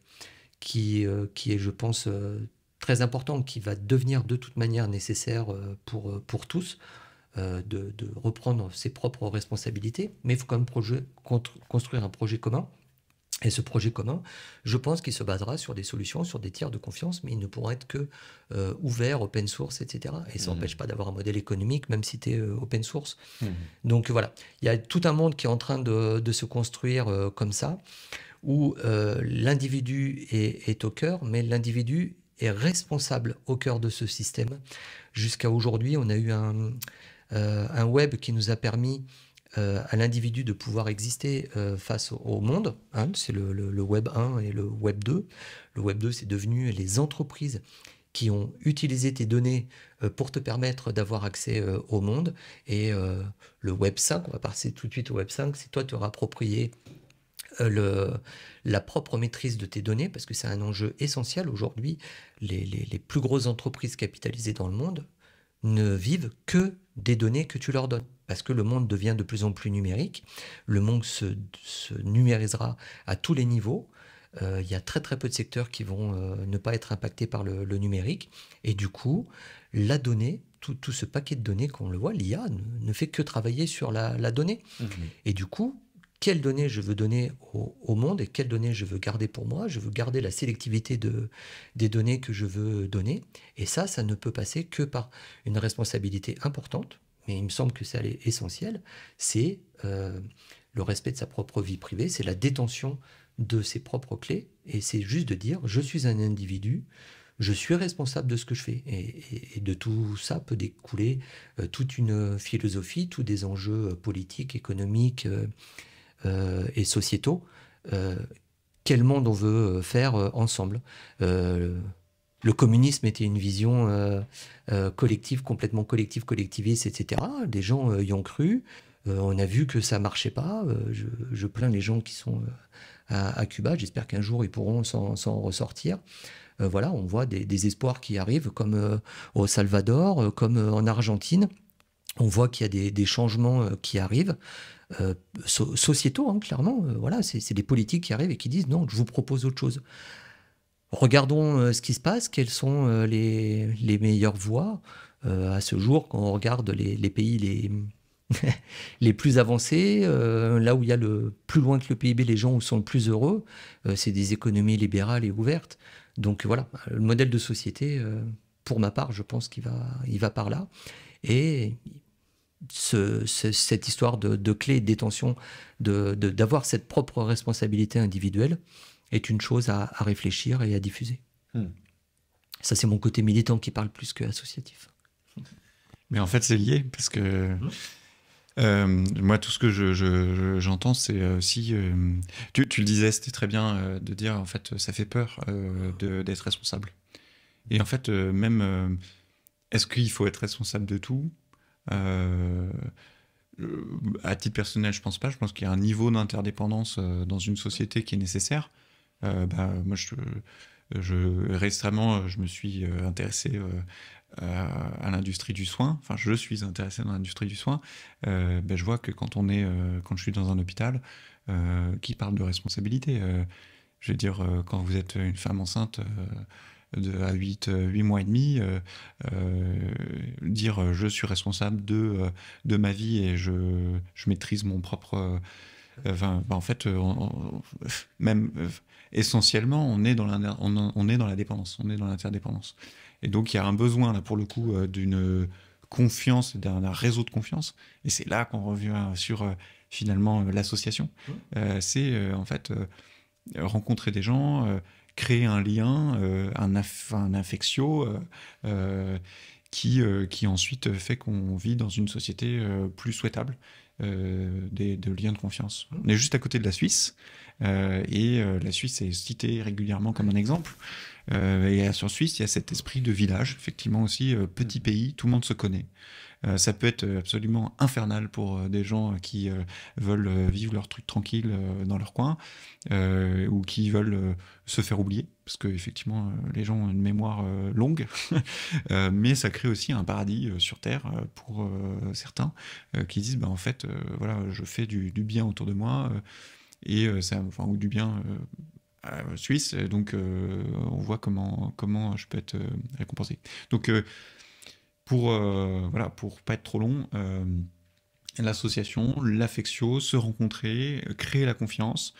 qui, euh, qui est, je pense, très important, qui va devenir de toute manière nécessaire pour, pour tous. De, reprendre ses propres responsabilités, mais il faut quand même projet, construire un projet commun et ce projet commun, je pense qu'il se basera sur des solutions, sur des tiers de confiance, mais il ne pourra être que euh, ouvert, open source, etc. Et ça n'empêche mmh. pas d'avoir un modèle économique, même si tu es euh, open source. Mmh. Donc voilà, il y a tout un monde qui est en train de, se construire euh, comme ça, où l'individu est, au cœur, mais l'individu est responsable au cœur de ce système. Jusqu'à aujourd'hui, on a eu un, un web qui nous a permis euh, à l'individu de pouvoir exister euh, face au, monde. Hein, c'est le, Web 1 et le Web 2. Le Web 2, c'est devenu les entreprises qui ont utilisé tes données euh, pour te permettre d'avoir accès au monde. Et le Web 5, on va passer tout de suite au Web 5, c'est toi te approprié la propre maîtrise de tes données, parce que c'est un enjeu essentiel aujourd'hui. les, plus grosses entreprises capitalisées dans le monde, ne vivent que des données que tu leur donnes. Parce que le monde devient de plus en plus numérique, le monde se, numérisera à tous les niveaux. Euh, il y a très très peu de secteurs qui vont euh, ne pas être impactés par le, numérique. Et du coup, la donnée, tout, tout ce paquet de données qu'on le voit, l'IA ne, fait que travailler sur la, donnée. Mmh. Et du coup, quelles données je veux donner au, monde et quelles données je veux garder pour moi. Je veux garder la sélectivité des données que je veux donner. Et ça, ça ne peut passer que par une responsabilité importante, mais il me semble que ça est essentiel, c'est euh, le respect de sa propre vie privée, c'est la détention de ses propres clés. Et c'est juste de dire, je suis un individu, je suis responsable de ce que je fais. Et, de tout ça peut découler euh, toute une philosophie, tous des enjeux euh, politiques, économiques. Euh, et sociétaux, euh, quel monde on veut euh, faire ensemble. le communisme était une vision collective, complètement collective, collectiviste, etc. Des gens y ont cru. on a vu que ça marchait pas. je, plains les gens qui sont à, Cuba. J'espère qu'un jour ils pourront s'en ressortir. voilà, on voit des, espoirs qui arrivent, comme au Salvador, comme en Argentine on voit qu'il y a des, changements euh, qui arrivent, euh, sociétaux, hein, clairement. Euh, voilà, c'est des politiques qui arrivent et qui disent non, je vous propose autre chose. Regardons ce qui se passe, quelles sont les, meilleures voies à ce jour quand on regarde les, pays les, [LAUGHS] les plus avancés, là où il y a le plus loin que le PIB, les gens sont le plus heureux, c'est des économies libérales et ouvertes. Donc voilà, le modèle de société, pour ma part, je pense qu'il va, il va par là. Et ce, cette histoire de, clé de détention, d'avoir de, cette propre responsabilité individuelle, est une chose à, réfléchir et à diffuser. Hmm. Ça, c'est mon côté militant qui parle plus que associatif. Mais en fait, c'est lié, parce que hmm. euh, moi, tout ce que j'entends, je, c'est aussi... Euh, euh, tu, le disais, c'était très bien de dire, en fait, ça fait peur d'être responsable. Et en fait, même... Est-ce qu'il faut être responsable de tout euh, à titre personnel, je pense pas. Je pense qu'il y a un niveau d'interdépendance euh, dans une société qui est nécessaire. Euh, bah, moi, je, je, récemment, je me suis intéressé à l'industrie du soin. Enfin, je suis intéressé dans l'industrie du soin. Bah, je vois que quand on est, quand je suis dans un hôpital, qui parle de responsabilité. je veux dire, quand vous êtes une femme enceinte à 8, 8 euh, mois et demi, euh, euh, dire je suis responsable de, de ma vie et je, je maîtrise mon propre... Enfin, bah, en fait, même essentiellement, on est, dans la, on, est dans la dépendance, on est dans l'interdépendance. Et donc, il y a un besoin, là, pour le coup, d'une confiance, d'un réseau de confiance. Et c'est là qu'on revient sur, finalement, l'association. Mmh. c'est, en fait, rencontrer des gens, créer un lien, euh, un, aff, un, euh, euh, Qui, qui, ensuite fait qu'on vit dans une société plus souhaitable des, de liens de confiance. On est juste à côté de la Suisse, et la Suisse est citée régulièrement comme un exemple. et sur Suisse, il y a cet esprit de village, effectivement aussi, petit mmh. pays, tout le monde se connaît. Euh, ça peut être euh, absolument infernal pour euh, des gens qui veulent vivre leur truc tranquille dans leur coin ou qui veulent se faire oublier parce que effectivement les gens ont une mémoire longue, [LAUGHS] mais ça crée aussi un paradis sur Terre pour certains qui disent bah en fait voilà je fais du, bien autour de moi et ça enfin ou du bien suisse donc on voit comment comment je peux être récompensé donc pour euh, voilà pour pas être trop long euh, l'association l'affection, se rencontrer euh, créer la confiance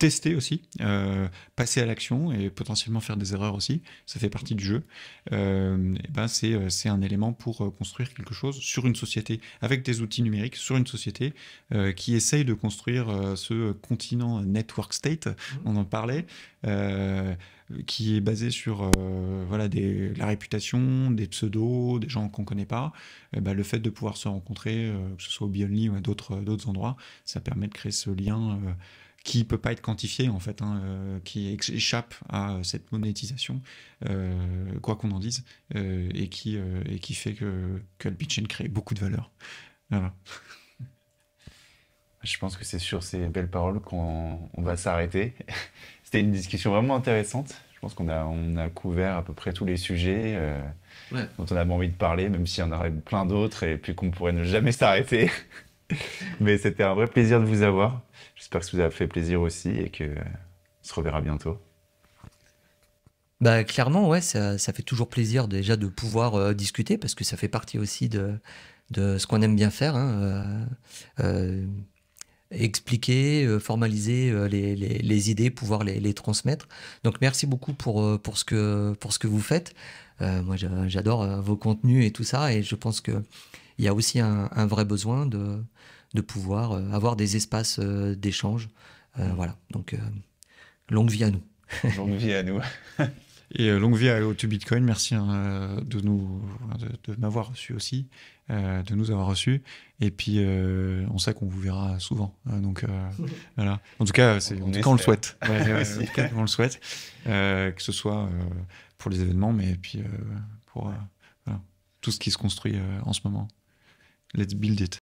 tester aussi, euh, passer à l'action et potentiellement faire des erreurs aussi, ça fait partie du jeu, euh, ben euh, c'est un élément pour construire quelque chose sur une société, avec des outils numériques, sur une société qui essaye de construire ce continent network state, mmh. on en parlait, qui est basé sur voilà, la réputation, des pseudos, des gens qu'on ne connaît pas. Ben, le fait de pouvoir se rencontrer, que ce soit au Bionly ou à d'autres endroits, ça permet de créer ce lien qui peut pas être quantifié en fait, hein, euh, qui échappe à euh, cette monétisation, euh, quoi qu'on en dise, et, qui, et qui fait que, que le bitchain crée beaucoup de valeur. Voilà. Je pense que c'est sur ces belles paroles qu'on on va s'arrêter. [LAUGHS] C'était une discussion vraiment intéressante. Je pense qu'on a, on a couvert à peu près tous les sujets dont on avait envie de parler, même s'il y en aurait plein d'autres et puis qu'on pourrait ne jamais s'arrêter. [LAUGHS] Mais c'était un vrai plaisir de vous avoir. J'espère que ça vous a fait plaisir aussi et que euh, on se reverra bientôt. Bah clairement ouais, ça, fait toujours plaisir déjà de pouvoir euh, discuter parce que ça fait partie aussi de, ce qu'on aime bien faire. Hein, euh, expliquer, formaliser les, idées, pouvoir les, transmettre. Donc merci beaucoup pour, pour, ce, que, pour ce que vous faites. moi j'adore vos contenus et tout ça et je pense qu'il y a aussi un vrai besoin de, de pouvoir euh, avoir des espaces euh, d'échange. Euh, mm. voilà, donc longue vie à nous. [LAUGHS] longue vie à nous. [LAUGHS] Et longue vie à AutoBitcoin. Bitcoin, merci hein, de nous de, m'avoir reçu aussi, de nous avoir reçus. Et puis on sait qu'on vous verra souvent. Hein, donc [LAUGHS] voilà. En tout cas, c'est on, le souhaite. on le souhaite. que ce soit pour les événements, mais puis pour tout ce qui se construit en ce moment. Let's build it.